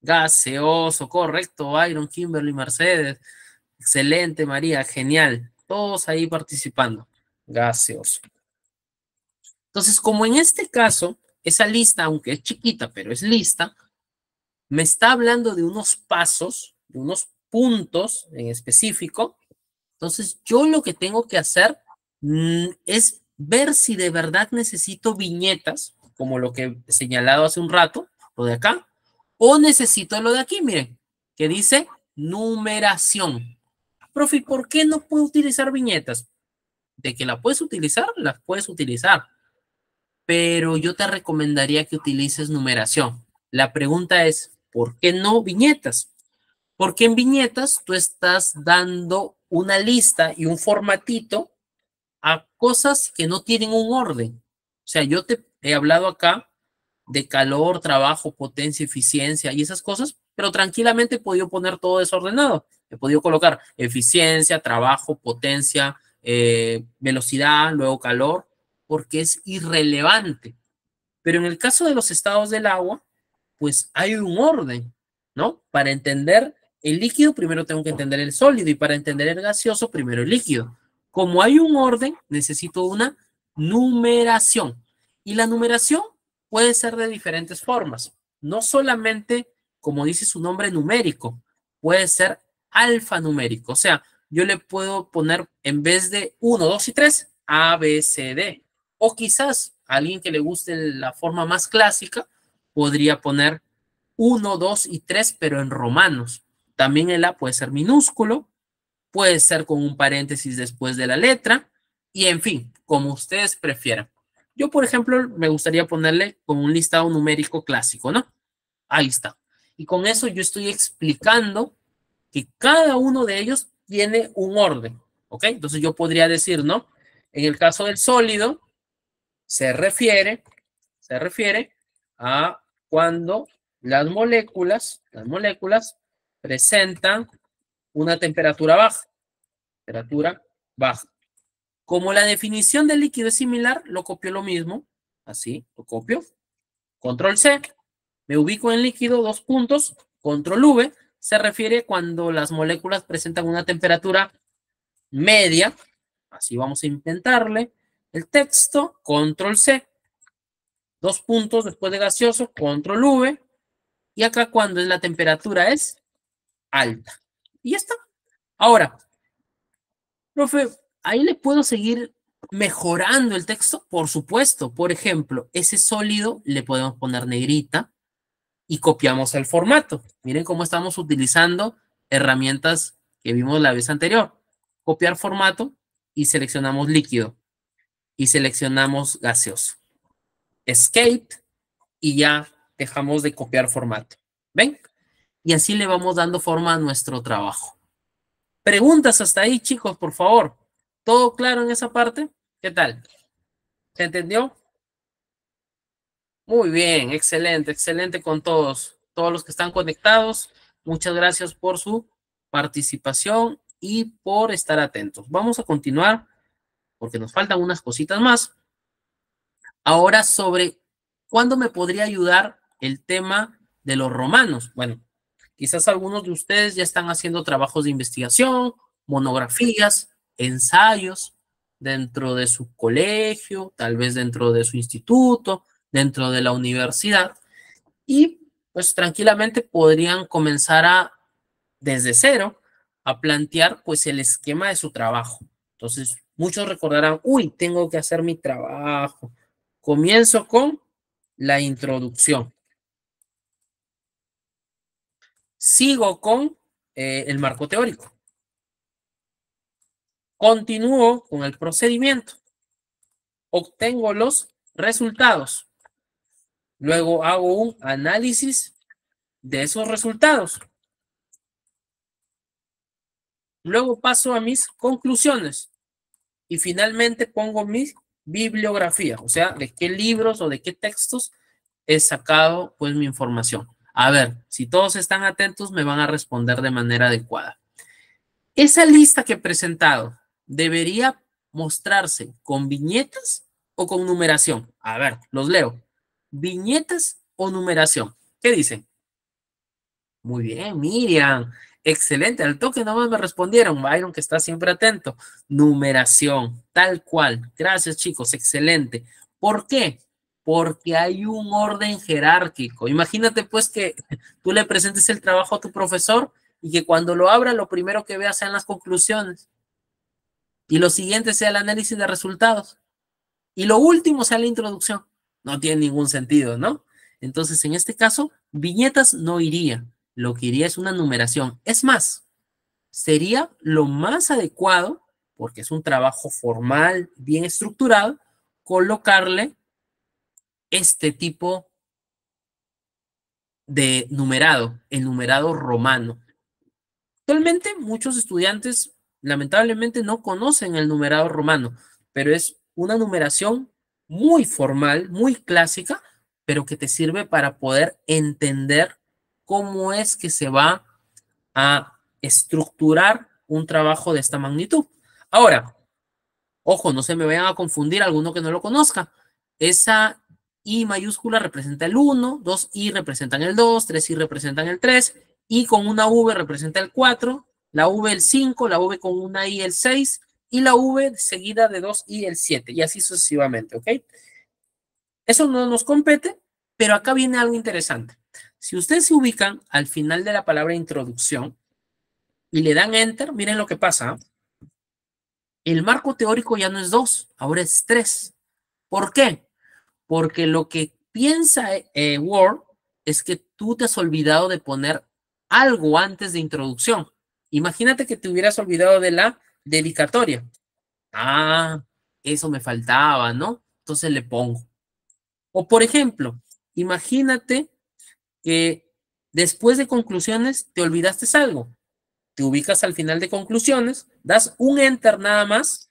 Gaseoso, correcto. Iron, Kimberly, Mercedes. Excelente, María, genial. Todos ahí participando. Gaseoso. Entonces, como en este caso, esa lista, aunque es chiquita, pero es lista, me está hablando de unos pasos, de unos puntos en específico. Entonces, yo lo que tengo que hacer mm, es ver si de verdad necesito viñetas, como lo que he señalado hace un rato, lo de acá, o necesito lo de aquí, miren, que dice numeración. Profe, ¿por qué no puedo utilizar viñetas? De que la puedes utilizar, las puedes utilizar. Pero yo te recomendaría que utilices numeración. La pregunta es, ¿Por qué no viñetas? Porque en viñetas tú estás dando una lista y un formatito a cosas que no tienen un orden. O sea, yo te he hablado acá de calor, trabajo, potencia, eficiencia y esas cosas, pero tranquilamente he podido poner todo desordenado. He podido colocar eficiencia, trabajo, potencia, eh, velocidad, luego calor, porque es irrelevante. Pero en el caso de los estados del agua, pues hay un orden, ¿no? Para entender el líquido, primero tengo que entender el sólido y para entender el gaseoso, primero el líquido. Como hay un orden, necesito una numeración. Y la numeración puede ser de diferentes formas. No solamente, como dice su nombre, numérico, puede ser alfanumérico. O sea, yo le puedo poner en vez de 1, 2 y 3, A, B, C, D. O quizás a alguien que le guste la forma más clásica, podría poner 1, 2 y 3, pero en romanos. También el A puede ser minúsculo, puede ser con un paréntesis después de la letra, y en fin, como ustedes prefieran. Yo, por ejemplo, me gustaría ponerle con un listado numérico clásico, ¿no? Ahí está. Y con eso yo estoy explicando que cada uno de ellos tiene un orden, ¿ok? Entonces yo podría decir, ¿no? En el caso del sólido, se refiere, se refiere a cuando las moléculas, las moléculas presentan una temperatura baja, temperatura baja. Como la definición del líquido es similar, lo copio lo mismo, así, lo copio, control C, me ubico en líquido, dos puntos, control V, se refiere cuando las moléculas presentan una temperatura media, así vamos a intentarle, el texto, control C, Dos puntos después de gaseoso, control V. Y acá cuando es la temperatura es alta. Y ya está. Ahora, profe, ahí le puedo seguir mejorando el texto, por supuesto. Por ejemplo, ese sólido le podemos poner negrita y copiamos el formato. Miren cómo estamos utilizando herramientas que vimos la vez anterior. Copiar formato y seleccionamos líquido y seleccionamos gaseoso escape y ya dejamos de copiar formato. ¿Ven? Y así le vamos dando forma a nuestro trabajo. Preguntas hasta ahí, chicos, por favor. ¿Todo claro en esa parte? ¿Qué tal? ¿Se entendió? Muy bien, excelente, excelente con todos, todos los que están conectados. Muchas gracias por su participación y por estar atentos. Vamos a continuar porque nos faltan unas cositas más. Ahora sobre cuándo me podría ayudar el tema de los romanos. Bueno, quizás algunos de ustedes ya están haciendo trabajos de investigación, monografías, ensayos dentro de su colegio, tal vez dentro de su instituto, dentro de la universidad. Y pues tranquilamente podrían comenzar a, desde cero, a plantear pues el esquema de su trabajo. Entonces, muchos recordarán, uy, tengo que hacer mi trabajo, Comienzo con la introducción. Sigo con eh, el marco teórico. Continúo con el procedimiento. Obtengo los resultados. Luego hago un análisis de esos resultados. Luego paso a mis conclusiones y finalmente pongo mis bibliografía, o sea, de qué libros o de qué textos he sacado pues mi información. A ver, si todos están atentos, me van a responder de manera adecuada. Esa lista que he presentado debería mostrarse con viñetas o con numeración. A ver, los leo. Viñetas o numeración. ¿Qué dicen? Muy bien, Miriam. Excelente, al toque nomás me respondieron, Byron que está siempre atento. Numeración, tal cual. Gracias chicos, excelente. ¿Por qué? Porque hay un orden jerárquico. Imagínate pues que tú le presentes el trabajo a tu profesor y que cuando lo abra lo primero que vea sean las conclusiones y lo siguiente sea el análisis de resultados y lo último sea la introducción. No tiene ningún sentido, ¿no? Entonces, en este caso, viñetas no irían lo que iría es una numeración. Es más, sería lo más adecuado, porque es un trabajo formal, bien estructurado, colocarle este tipo de numerado, el numerado romano. Actualmente muchos estudiantes lamentablemente no conocen el numerado romano, pero es una numeración muy formal, muy clásica, pero que te sirve para poder entender cómo es que se va a estructurar un trabajo de esta magnitud. Ahora, ojo, no se me vayan a confundir alguno que no lo conozca. Esa I mayúscula representa el 1, 2 I representan el 2, 3 I representan el 3, I con una V representa el 4, la V el 5, la V con una I el 6 y la V seguida de 2 I el 7 y así sucesivamente, ¿ok? Eso no nos compete, pero acá viene algo interesante. Si ustedes se ubican al final de la palabra introducción y le dan enter, miren lo que pasa. ¿ah? El marco teórico ya no es dos, ahora es tres. ¿Por qué? Porque lo que piensa eh, Word es que tú te has olvidado de poner algo antes de introducción. Imagínate que te hubieras olvidado de la dedicatoria. Ah, eso me faltaba, ¿no? Entonces le pongo. O por ejemplo, imagínate que después de conclusiones te olvidaste algo. Te ubicas al final de conclusiones, das un enter nada más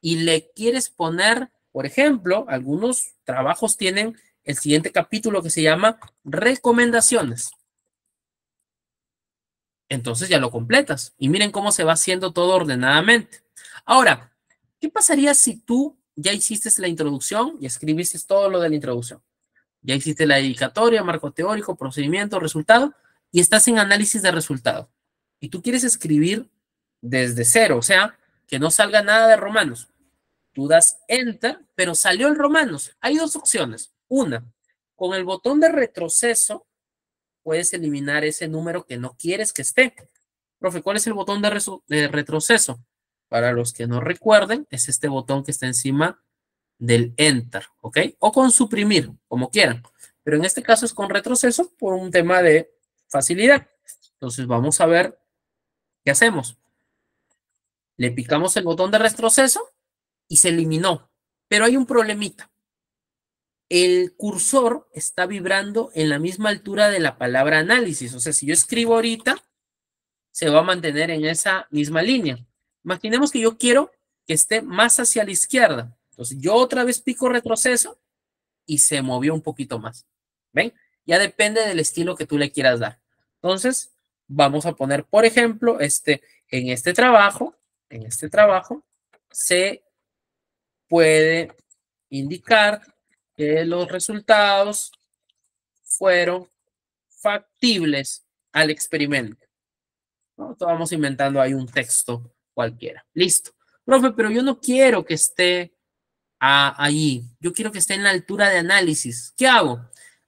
y le quieres poner, por ejemplo, algunos trabajos tienen el siguiente capítulo que se llama recomendaciones. Entonces ya lo completas y miren cómo se va haciendo todo ordenadamente. Ahora, ¿qué pasaría si tú ya hiciste la introducción y escribiste todo lo de la introducción? Ya existe la dedicatoria, marco teórico, procedimiento, resultado, y estás en análisis de resultado. Y tú quieres escribir desde cero, o sea, que no salga nada de romanos. Tú das enter, pero salió el romanos. Hay dos opciones. Una, con el botón de retroceso puedes eliminar ese número que no quieres que esté. Profe, ¿cuál es el botón de, de retroceso? Para los que no recuerden, es este botón que está encima del Enter, ¿ok? O con suprimir, como quieran. Pero en este caso es con retroceso por un tema de facilidad. Entonces vamos a ver qué hacemos. Le picamos el botón de retroceso y se eliminó. Pero hay un problemita. El cursor está vibrando en la misma altura de la palabra análisis. O sea, si yo escribo ahorita, se va a mantener en esa misma línea. Imaginemos que yo quiero que esté más hacia la izquierda. Entonces yo otra vez pico retroceso y se movió un poquito más. ¿Ven? Ya depende del estilo que tú le quieras dar. Entonces vamos a poner, por ejemplo, este, en este trabajo, en este trabajo, se puede indicar que los resultados fueron factibles al experimento. ¿No? vamos inventando ahí un texto cualquiera. Listo. Profe, pero yo no quiero que esté ahí allí. Yo quiero que esté en la altura de análisis. ¿Qué hago?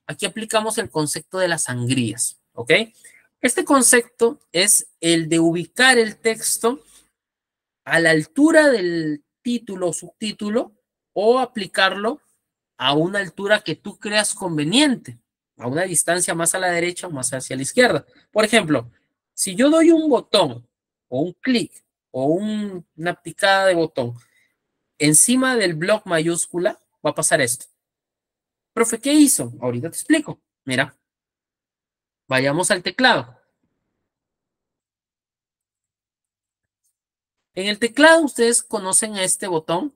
Aquí aplicamos el concepto de las sangrías, ¿ok? Este concepto es el de ubicar el texto a la altura del título o subtítulo o aplicarlo a una altura que tú creas conveniente, a una distancia más a la derecha o más hacia la izquierda. Por ejemplo, si yo doy un botón o un clic o una picada de botón encima del blog mayúscula va a pasar esto. Profe, ¿qué hizo? Ahorita te explico. Mira, vayamos al teclado. En el teclado ustedes conocen este botón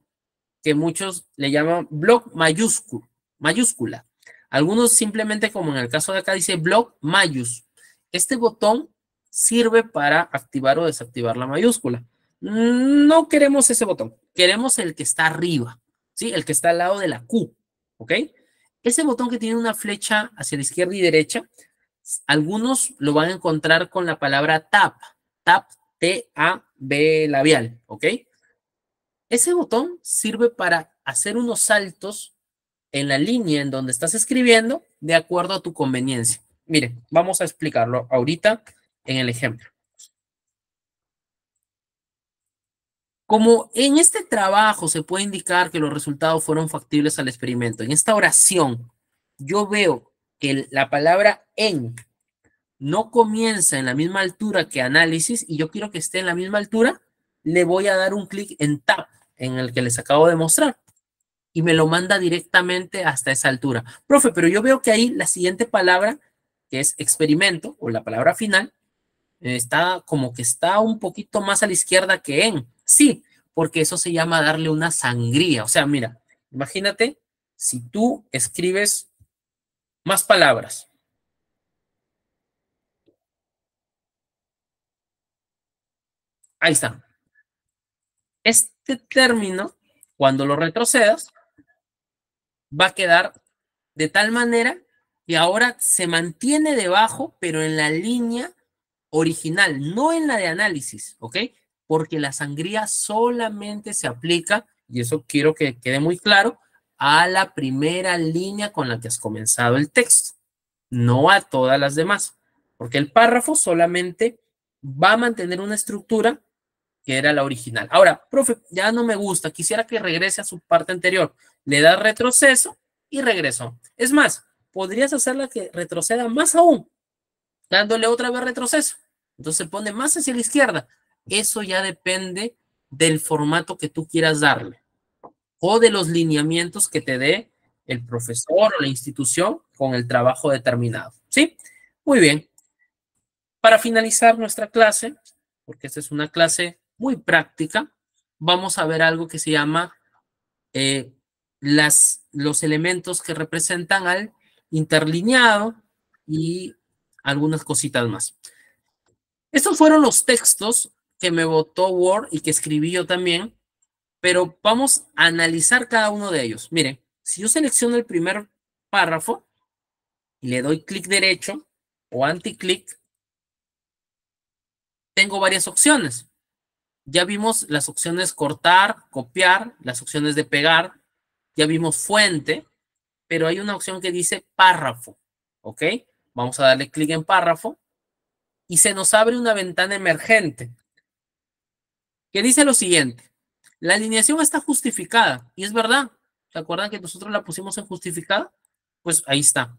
que muchos le llaman blog mayúscula. mayúscula. Algunos simplemente, como en el caso de acá, dice blog mayús. Este botón sirve para activar o desactivar la mayúscula. No queremos ese botón. Queremos el que está arriba, ¿sí? El que está al lado de la Q, ¿ok? Ese botón que tiene una flecha hacia la izquierda y derecha, algunos lo van a encontrar con la palabra tap, tap, T-A-B labial, ¿ok? Ese botón sirve para hacer unos saltos en la línea en donde estás escribiendo de acuerdo a tu conveniencia. Miren, vamos a explicarlo ahorita en el ejemplo. Como en este trabajo se puede indicar que los resultados fueron factibles al experimento, en esta oración yo veo que la palabra en no comienza en la misma altura que análisis y yo quiero que esté en la misma altura, le voy a dar un clic en tab, en el que les acabo de mostrar, y me lo manda directamente hasta esa altura. Profe, pero yo veo que ahí la siguiente palabra, que es experimento, o la palabra final, está como que está un poquito más a la izquierda que en. Sí, porque eso se llama darle una sangría. O sea, mira, imagínate si tú escribes más palabras. Ahí está. Este término, cuando lo retrocedas, va a quedar de tal manera y ahora se mantiene debajo, pero en la línea original, no en la de análisis, ¿ok? porque la sangría solamente se aplica, y eso quiero que quede muy claro, a la primera línea con la que has comenzado el texto, no a todas las demás, porque el párrafo solamente va a mantener una estructura que era la original. Ahora, profe, ya no me gusta, quisiera que regrese a su parte anterior. Le da retroceso y regreso. Es más, podrías hacerla que retroceda más aún, dándole otra vez retroceso. Entonces se pone más hacia la izquierda eso ya depende del formato que tú quieras darle o de los lineamientos que te dé el profesor o la institución con el trabajo determinado. ¿Sí? Muy bien. Para finalizar nuestra clase, porque esta es una clase muy práctica, vamos a ver algo que se llama eh, las, los elementos que representan al interlineado y algunas cositas más. Estos fueron los textos que me votó Word y que escribí yo también, pero vamos a analizar cada uno de ellos. Miren, si yo selecciono el primer párrafo y le doy clic derecho o anticlic, tengo varias opciones. Ya vimos las opciones cortar, copiar, las opciones de pegar, ya vimos fuente, pero hay una opción que dice párrafo, ¿ok? Vamos a darle clic en párrafo y se nos abre una ventana emergente que dice lo siguiente. La alineación está justificada, y es verdad. ¿Se acuerdan que nosotros la pusimos en justificada? Pues ahí está.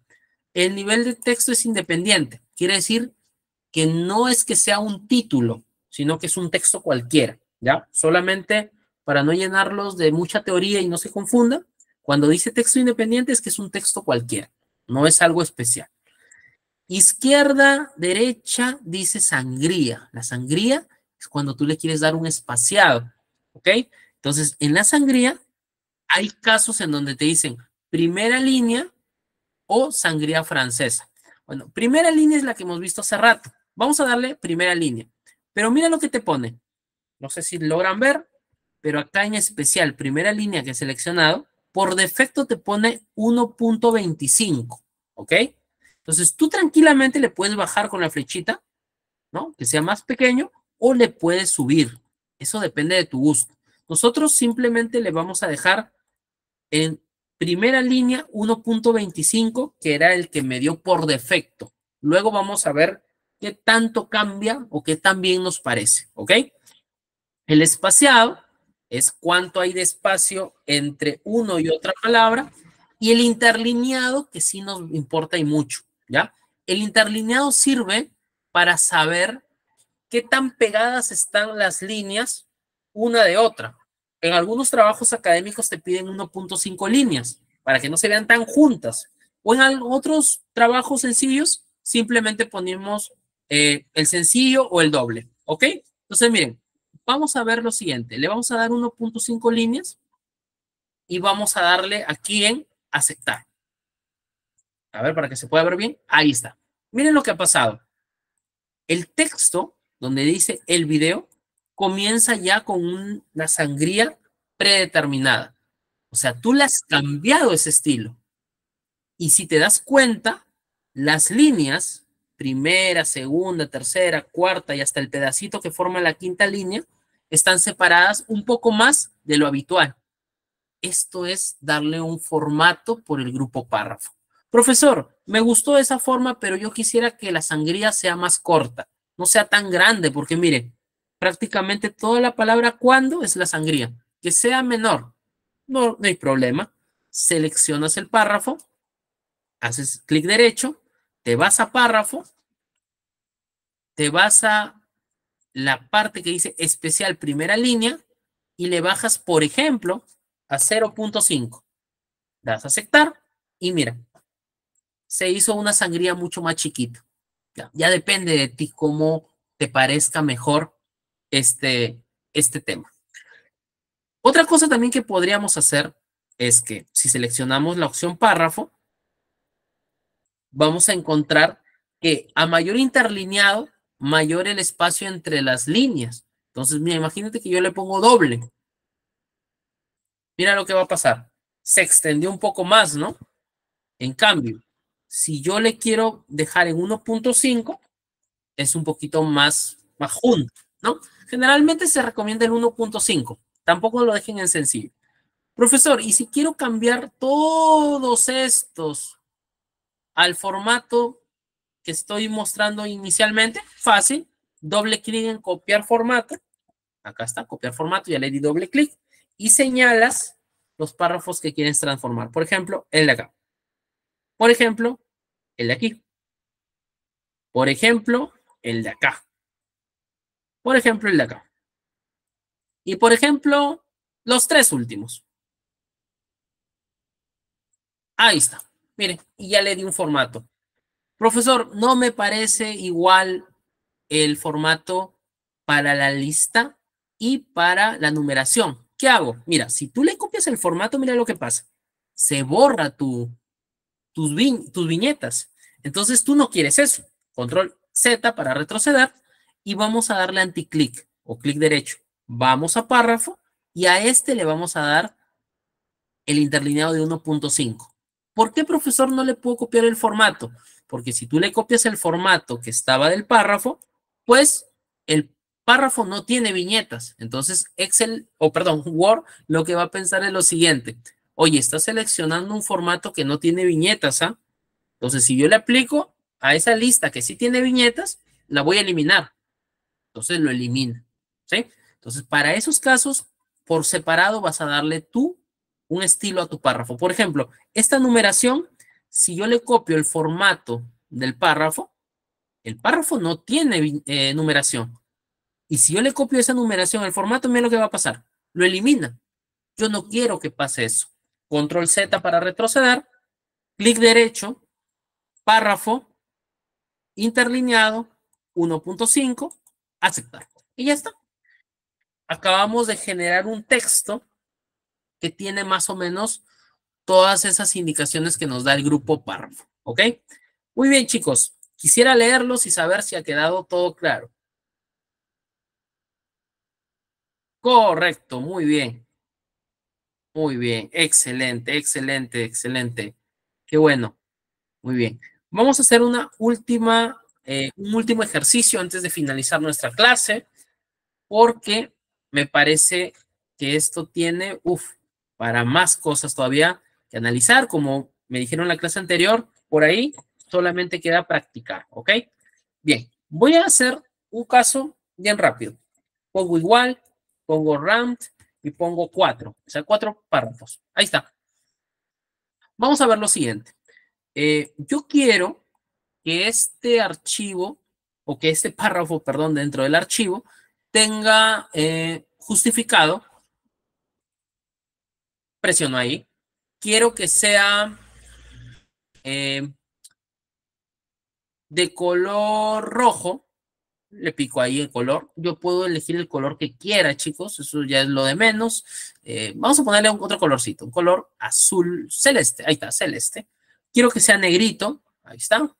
El nivel de texto es independiente. Quiere decir que no es que sea un título, sino que es un texto cualquiera, ¿ya? Solamente para no llenarlos de mucha teoría y no se confunda, cuando dice texto independiente es que es un texto cualquiera, no es algo especial. Izquierda, derecha, dice sangría. La sangría es cuando tú le quieres dar un espaciado, ¿ok? Entonces, en la sangría hay casos en donde te dicen primera línea o sangría francesa. Bueno, primera línea es la que hemos visto hace rato. Vamos a darle primera línea. Pero mira lo que te pone. No sé si logran ver, pero acá en especial, primera línea que he seleccionado, por defecto te pone 1.25, ¿ok? Entonces tú tranquilamente le puedes bajar con la flechita, ¿no? Que sea más pequeño o le puedes subir. Eso depende de tu gusto. Nosotros simplemente le vamos a dejar en primera línea 1.25, que era el que me dio por defecto. Luego vamos a ver qué tanto cambia o qué tan bien nos parece, ¿ok? El espaciado es cuánto hay de espacio entre uno y otra palabra y el interlineado que sí nos importa y mucho, ¿ya? El interlineado sirve para saber qué tan pegadas están las líneas una de otra. En algunos trabajos académicos te piden 1.5 líneas para que no se vean tan juntas. O en otros trabajos sencillos simplemente ponemos eh, el sencillo o el doble. ¿Ok? Entonces, miren, vamos a ver lo siguiente. Le vamos a dar 1.5 líneas y vamos a darle aquí en aceptar. A ver, para que se pueda ver bien. Ahí está. Miren lo que ha pasado. El texto donde dice el video, comienza ya con una sangría predeterminada. O sea, tú le has cambiado ese estilo. Y si te das cuenta, las líneas, primera, segunda, tercera, cuarta y hasta el pedacito que forma la quinta línea, están separadas un poco más de lo habitual. Esto es darle un formato por el grupo párrafo. Profesor, me gustó esa forma, pero yo quisiera que la sangría sea más corta no sea tan grande, porque miren, prácticamente toda la palabra cuando es la sangría. Que sea menor, no, no hay problema. Seleccionas el párrafo, haces clic derecho, te vas a párrafo, te vas a la parte que dice especial primera línea y le bajas, por ejemplo, a 0.5. Das a aceptar y mira, se hizo una sangría mucho más chiquita. Ya, depende de ti cómo te parezca mejor este, este tema. Otra cosa también que podríamos hacer es que si seleccionamos la opción párrafo, vamos a encontrar que a mayor interlineado, mayor el espacio entre las líneas. Entonces, mira, imagínate que yo le pongo doble. Mira lo que va a pasar. Se extendió un poco más, ¿no? En cambio, si yo le quiero dejar en 1.5, es un poquito más, más ¿no? Generalmente se recomienda el 1.5. Tampoco lo dejen en sencillo. Profesor, ¿y si quiero cambiar todos estos al formato que estoy mostrando inicialmente? Fácil. Doble clic en copiar formato. Acá está, copiar formato. Ya le di doble clic. Y señalas los párrafos que quieres transformar. Por ejemplo, el de acá. Por ejemplo, el de aquí. Por ejemplo, el de acá. Por ejemplo, el de acá. Y por ejemplo, los tres últimos. Ahí está. Miren, y ya le di un formato. Profesor, no me parece igual el formato para la lista y para la numeración. ¿Qué hago? Mira, si tú le copias el formato, mira lo que pasa. Se borra tu, tus, viñetas. Entonces tú no quieres eso. Control Z para retroceder y vamos a darle anticlic o clic derecho. Vamos a párrafo y a este le vamos a dar el interlineado de 1.5. ¿Por qué, profesor, no le puedo copiar el formato? Porque si tú le copias el formato que estaba del párrafo, pues el párrafo no tiene viñetas. Entonces Excel, o perdón, Word, lo que va a pensar es lo siguiente. Oye, está seleccionando un formato que no tiene viñetas, ¿ah? Entonces, si yo le aplico a esa lista que sí tiene viñetas, la voy a eliminar. Entonces lo elimina, ¿sí? Entonces, para esos casos, por separado vas a darle tú un estilo a tu párrafo. Por ejemplo, esta numeración, si yo le copio el formato del párrafo, el párrafo no tiene eh, numeración. Y si yo le copio esa numeración, el formato, mira lo que va a pasar. Lo elimina. Yo no quiero que pase eso control Z para retroceder, clic derecho, párrafo, interlineado, 1.5, aceptar. Y ya está. Acabamos de generar un texto que tiene más o menos todas esas indicaciones que nos da el grupo párrafo. ¿Ok? Muy bien, chicos. Quisiera leerlos y saber si ha quedado todo claro. Correcto, muy bien. Muy bien, excelente, excelente, excelente. Qué bueno. Muy bien. Vamos a hacer una última, eh, un último ejercicio antes de finalizar nuestra clase, porque me parece que esto tiene, uff, para más cosas todavía que analizar. Como me dijeron en la clase anterior, por ahí solamente queda practicar, ¿ok? Bien, voy a hacer un caso bien rápido. Pongo igual, pongo ramped y pongo cuatro, o sea, cuatro párrafos. Ahí está. Vamos a ver lo siguiente. Eh, yo quiero que este archivo, o que este párrafo, perdón, dentro del archivo, tenga eh, justificado, presiono ahí, quiero que sea eh, de color rojo, le pico ahí el color. Yo puedo elegir el color que quiera, chicos. Eso ya es lo de menos. Eh, vamos a ponerle un, otro colorcito, un color azul celeste. Ahí está, celeste. Quiero que sea negrito. Ahí está.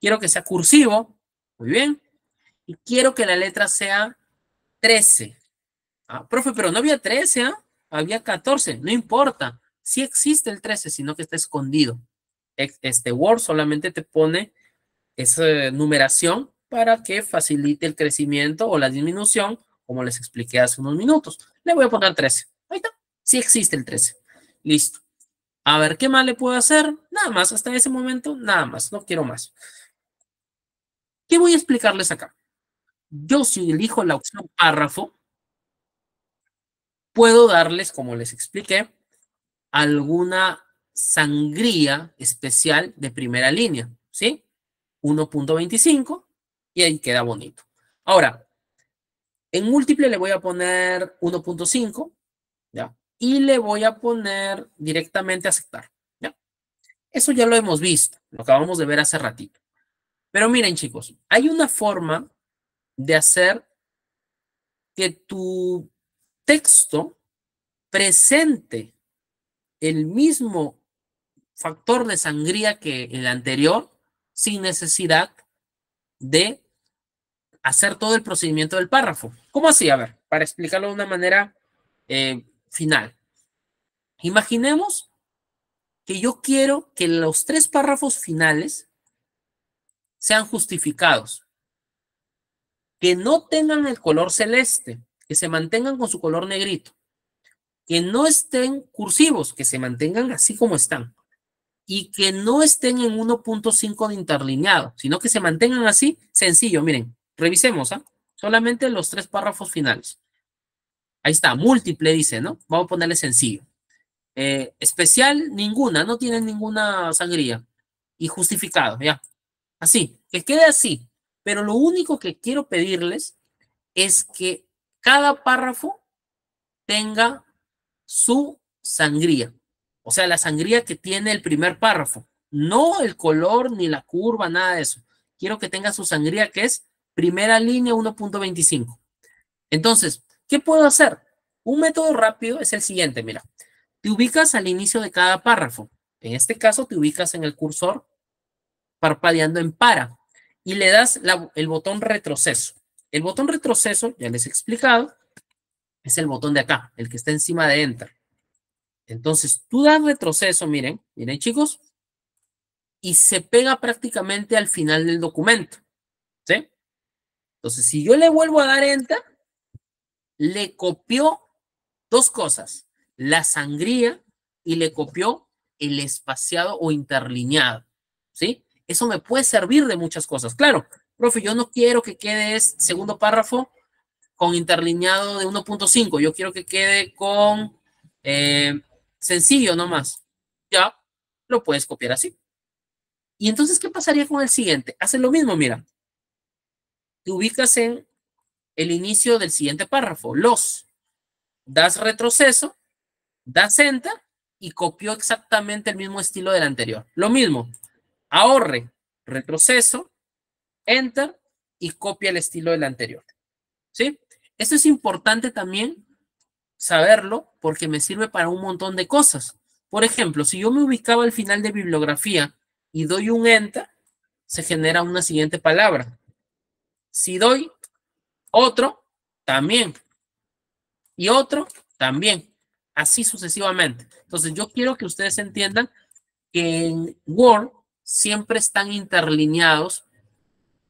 Quiero que sea cursivo. Muy bien. Y quiero que la letra sea 13. Ah, profe, pero no había 13, ¿ah? Había 14. No importa. Si existe el 13, sino que está escondido. Este Word solamente te pone esa numeración para que facilite el crecimiento o la disminución, como les expliqué hace unos minutos. Le voy a poner 13. Ahí está. Sí existe el 13. Listo. A ver, ¿qué más le puedo hacer? Nada más, hasta ese momento, nada más. No quiero más. ¿Qué voy a explicarles acá? Yo si elijo la opción párrafo, puedo darles, como les expliqué, alguna sangría especial de primera línea, ¿sí? 1.25, y ahí queda bonito. Ahora, en múltiple le voy a poner 1.5, ¿ya? Y le voy a poner directamente aceptar, ¿ya? Eso ya lo hemos visto, lo acabamos de ver hace ratito. Pero miren, chicos, hay una forma de hacer que tu texto presente el mismo factor de sangría que el anterior sin necesidad de hacer todo el procedimiento del párrafo. ¿Cómo así? A ver, para explicarlo de una manera eh, final. Imaginemos que yo quiero que los tres párrafos finales sean justificados, que no tengan el color celeste, que se mantengan con su color negrito, que no estén cursivos, que se mantengan así como están, y que no estén en 1.5 de interlineado, sino que se mantengan así, sencillo. Miren, revisemos, ¿ah? Solamente los tres párrafos finales. Ahí está, múltiple dice, ¿no? Vamos a ponerle sencillo. Eh, especial, ninguna, no tiene ninguna sangría. Y justificado, ya. Así, que quede así. Pero lo único que quiero pedirles es que cada párrafo tenga su sangría. O sea, la sangría que tiene el primer párrafo. No el color ni la curva, nada de eso. Quiero que tenga su sangría que es primera línea 1.25. Entonces, ¿qué puedo hacer? Un método rápido es el siguiente, mira. Te ubicas al inicio de cada párrafo. En este caso, te ubicas en el cursor parpadeando en para y le das el botón retroceso. El botón retroceso, ya les he explicado, es el botón de acá, el que está encima de Enter. Entonces, tú das retroceso, miren, miren chicos, y se pega prácticamente al final del documento. ¿Sí? Entonces, si yo le vuelvo a dar enter, le copió dos cosas, la sangría y le copió el espaciado o interlineado. ¿Sí? Eso me puede servir de muchas cosas. Claro, profe, yo no quiero que quede este segundo párrafo con interlineado de 1.5, yo quiero que quede con... Eh, sencillo nomás, ya lo puedes copiar así. Y entonces, ¿qué pasaría con el siguiente? hace lo mismo, mira. Te ubicas en el inicio del siguiente párrafo, los. Das retroceso, das enter y copió exactamente el mismo estilo del anterior. Lo mismo, ahorre, retroceso, enter y copia el estilo del anterior. ¿Sí? Esto es importante también saberlo porque me sirve para un montón de cosas. Por ejemplo, si yo me ubicaba al final de bibliografía y doy un enter, se genera una siguiente palabra. Si doy otro, también. Y otro, también. Así sucesivamente. Entonces, yo quiero que ustedes entiendan que en Word siempre están interlineados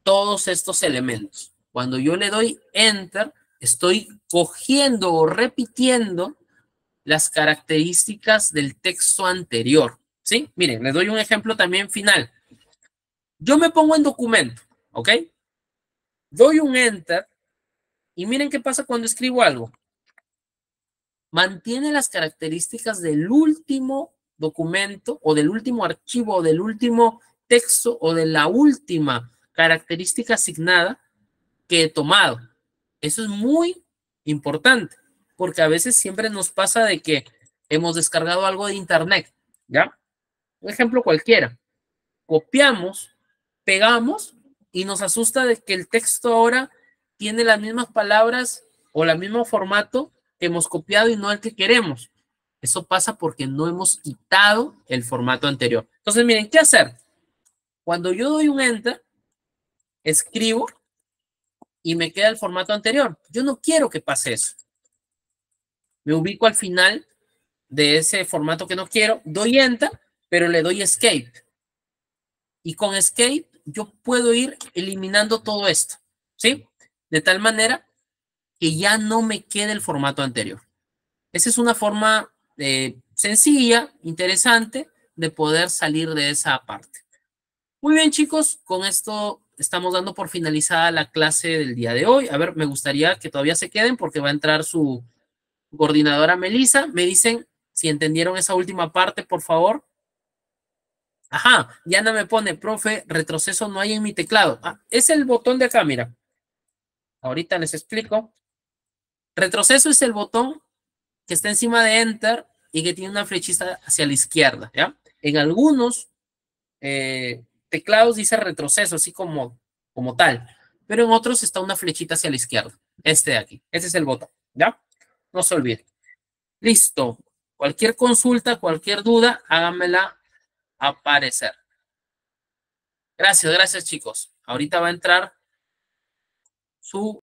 todos estos elementos. Cuando yo le doy enter, Estoy cogiendo o repitiendo las características del texto anterior. ¿Sí? Miren, les doy un ejemplo también final. Yo me pongo en documento, ¿ok? Doy un enter y miren qué pasa cuando escribo algo. Mantiene las características del último documento o del último archivo o del último texto o de la última característica asignada que he tomado. Eso es muy importante, porque a veces siempre nos pasa de que hemos descargado algo de internet, ¿ya? Un ejemplo cualquiera. Copiamos, pegamos y nos asusta de que el texto ahora tiene las mismas palabras o el mismo formato que hemos copiado y no el que queremos. Eso pasa porque no hemos quitado el formato anterior. Entonces, miren, ¿qué hacer? Cuando yo doy un enter, escribo y me queda el formato anterior. Yo no quiero que pase eso. Me ubico al final de ese formato que no quiero, doy enter, pero le doy escape. Y con escape yo puedo ir eliminando todo esto, ¿sí? De tal manera que ya no me quede el formato anterior. Esa es una forma eh, sencilla, interesante, de poder salir de esa parte. Muy bien, chicos, con esto estamos dando por finalizada la clase del día de hoy. A ver, me gustaría que todavía se queden porque va a entrar su coordinadora Melissa. Me dicen si entendieron esa última parte, por favor. Ajá, no me pone, profe, retroceso no hay en mi teclado. Ah, es el botón de acá, mira. Ahorita les explico. Retroceso es el botón que está encima de Enter y que tiene una flechita hacia la izquierda, ¿ya? En algunos eh, teclados dice retroceso, así como, como tal, pero en otros está una flechita hacia la izquierda, este de aquí, Ese es el botón, ¿ya? No se olvide. Listo, cualquier consulta, cualquier duda, háganmela aparecer. Gracias, gracias chicos. Ahorita va a entrar su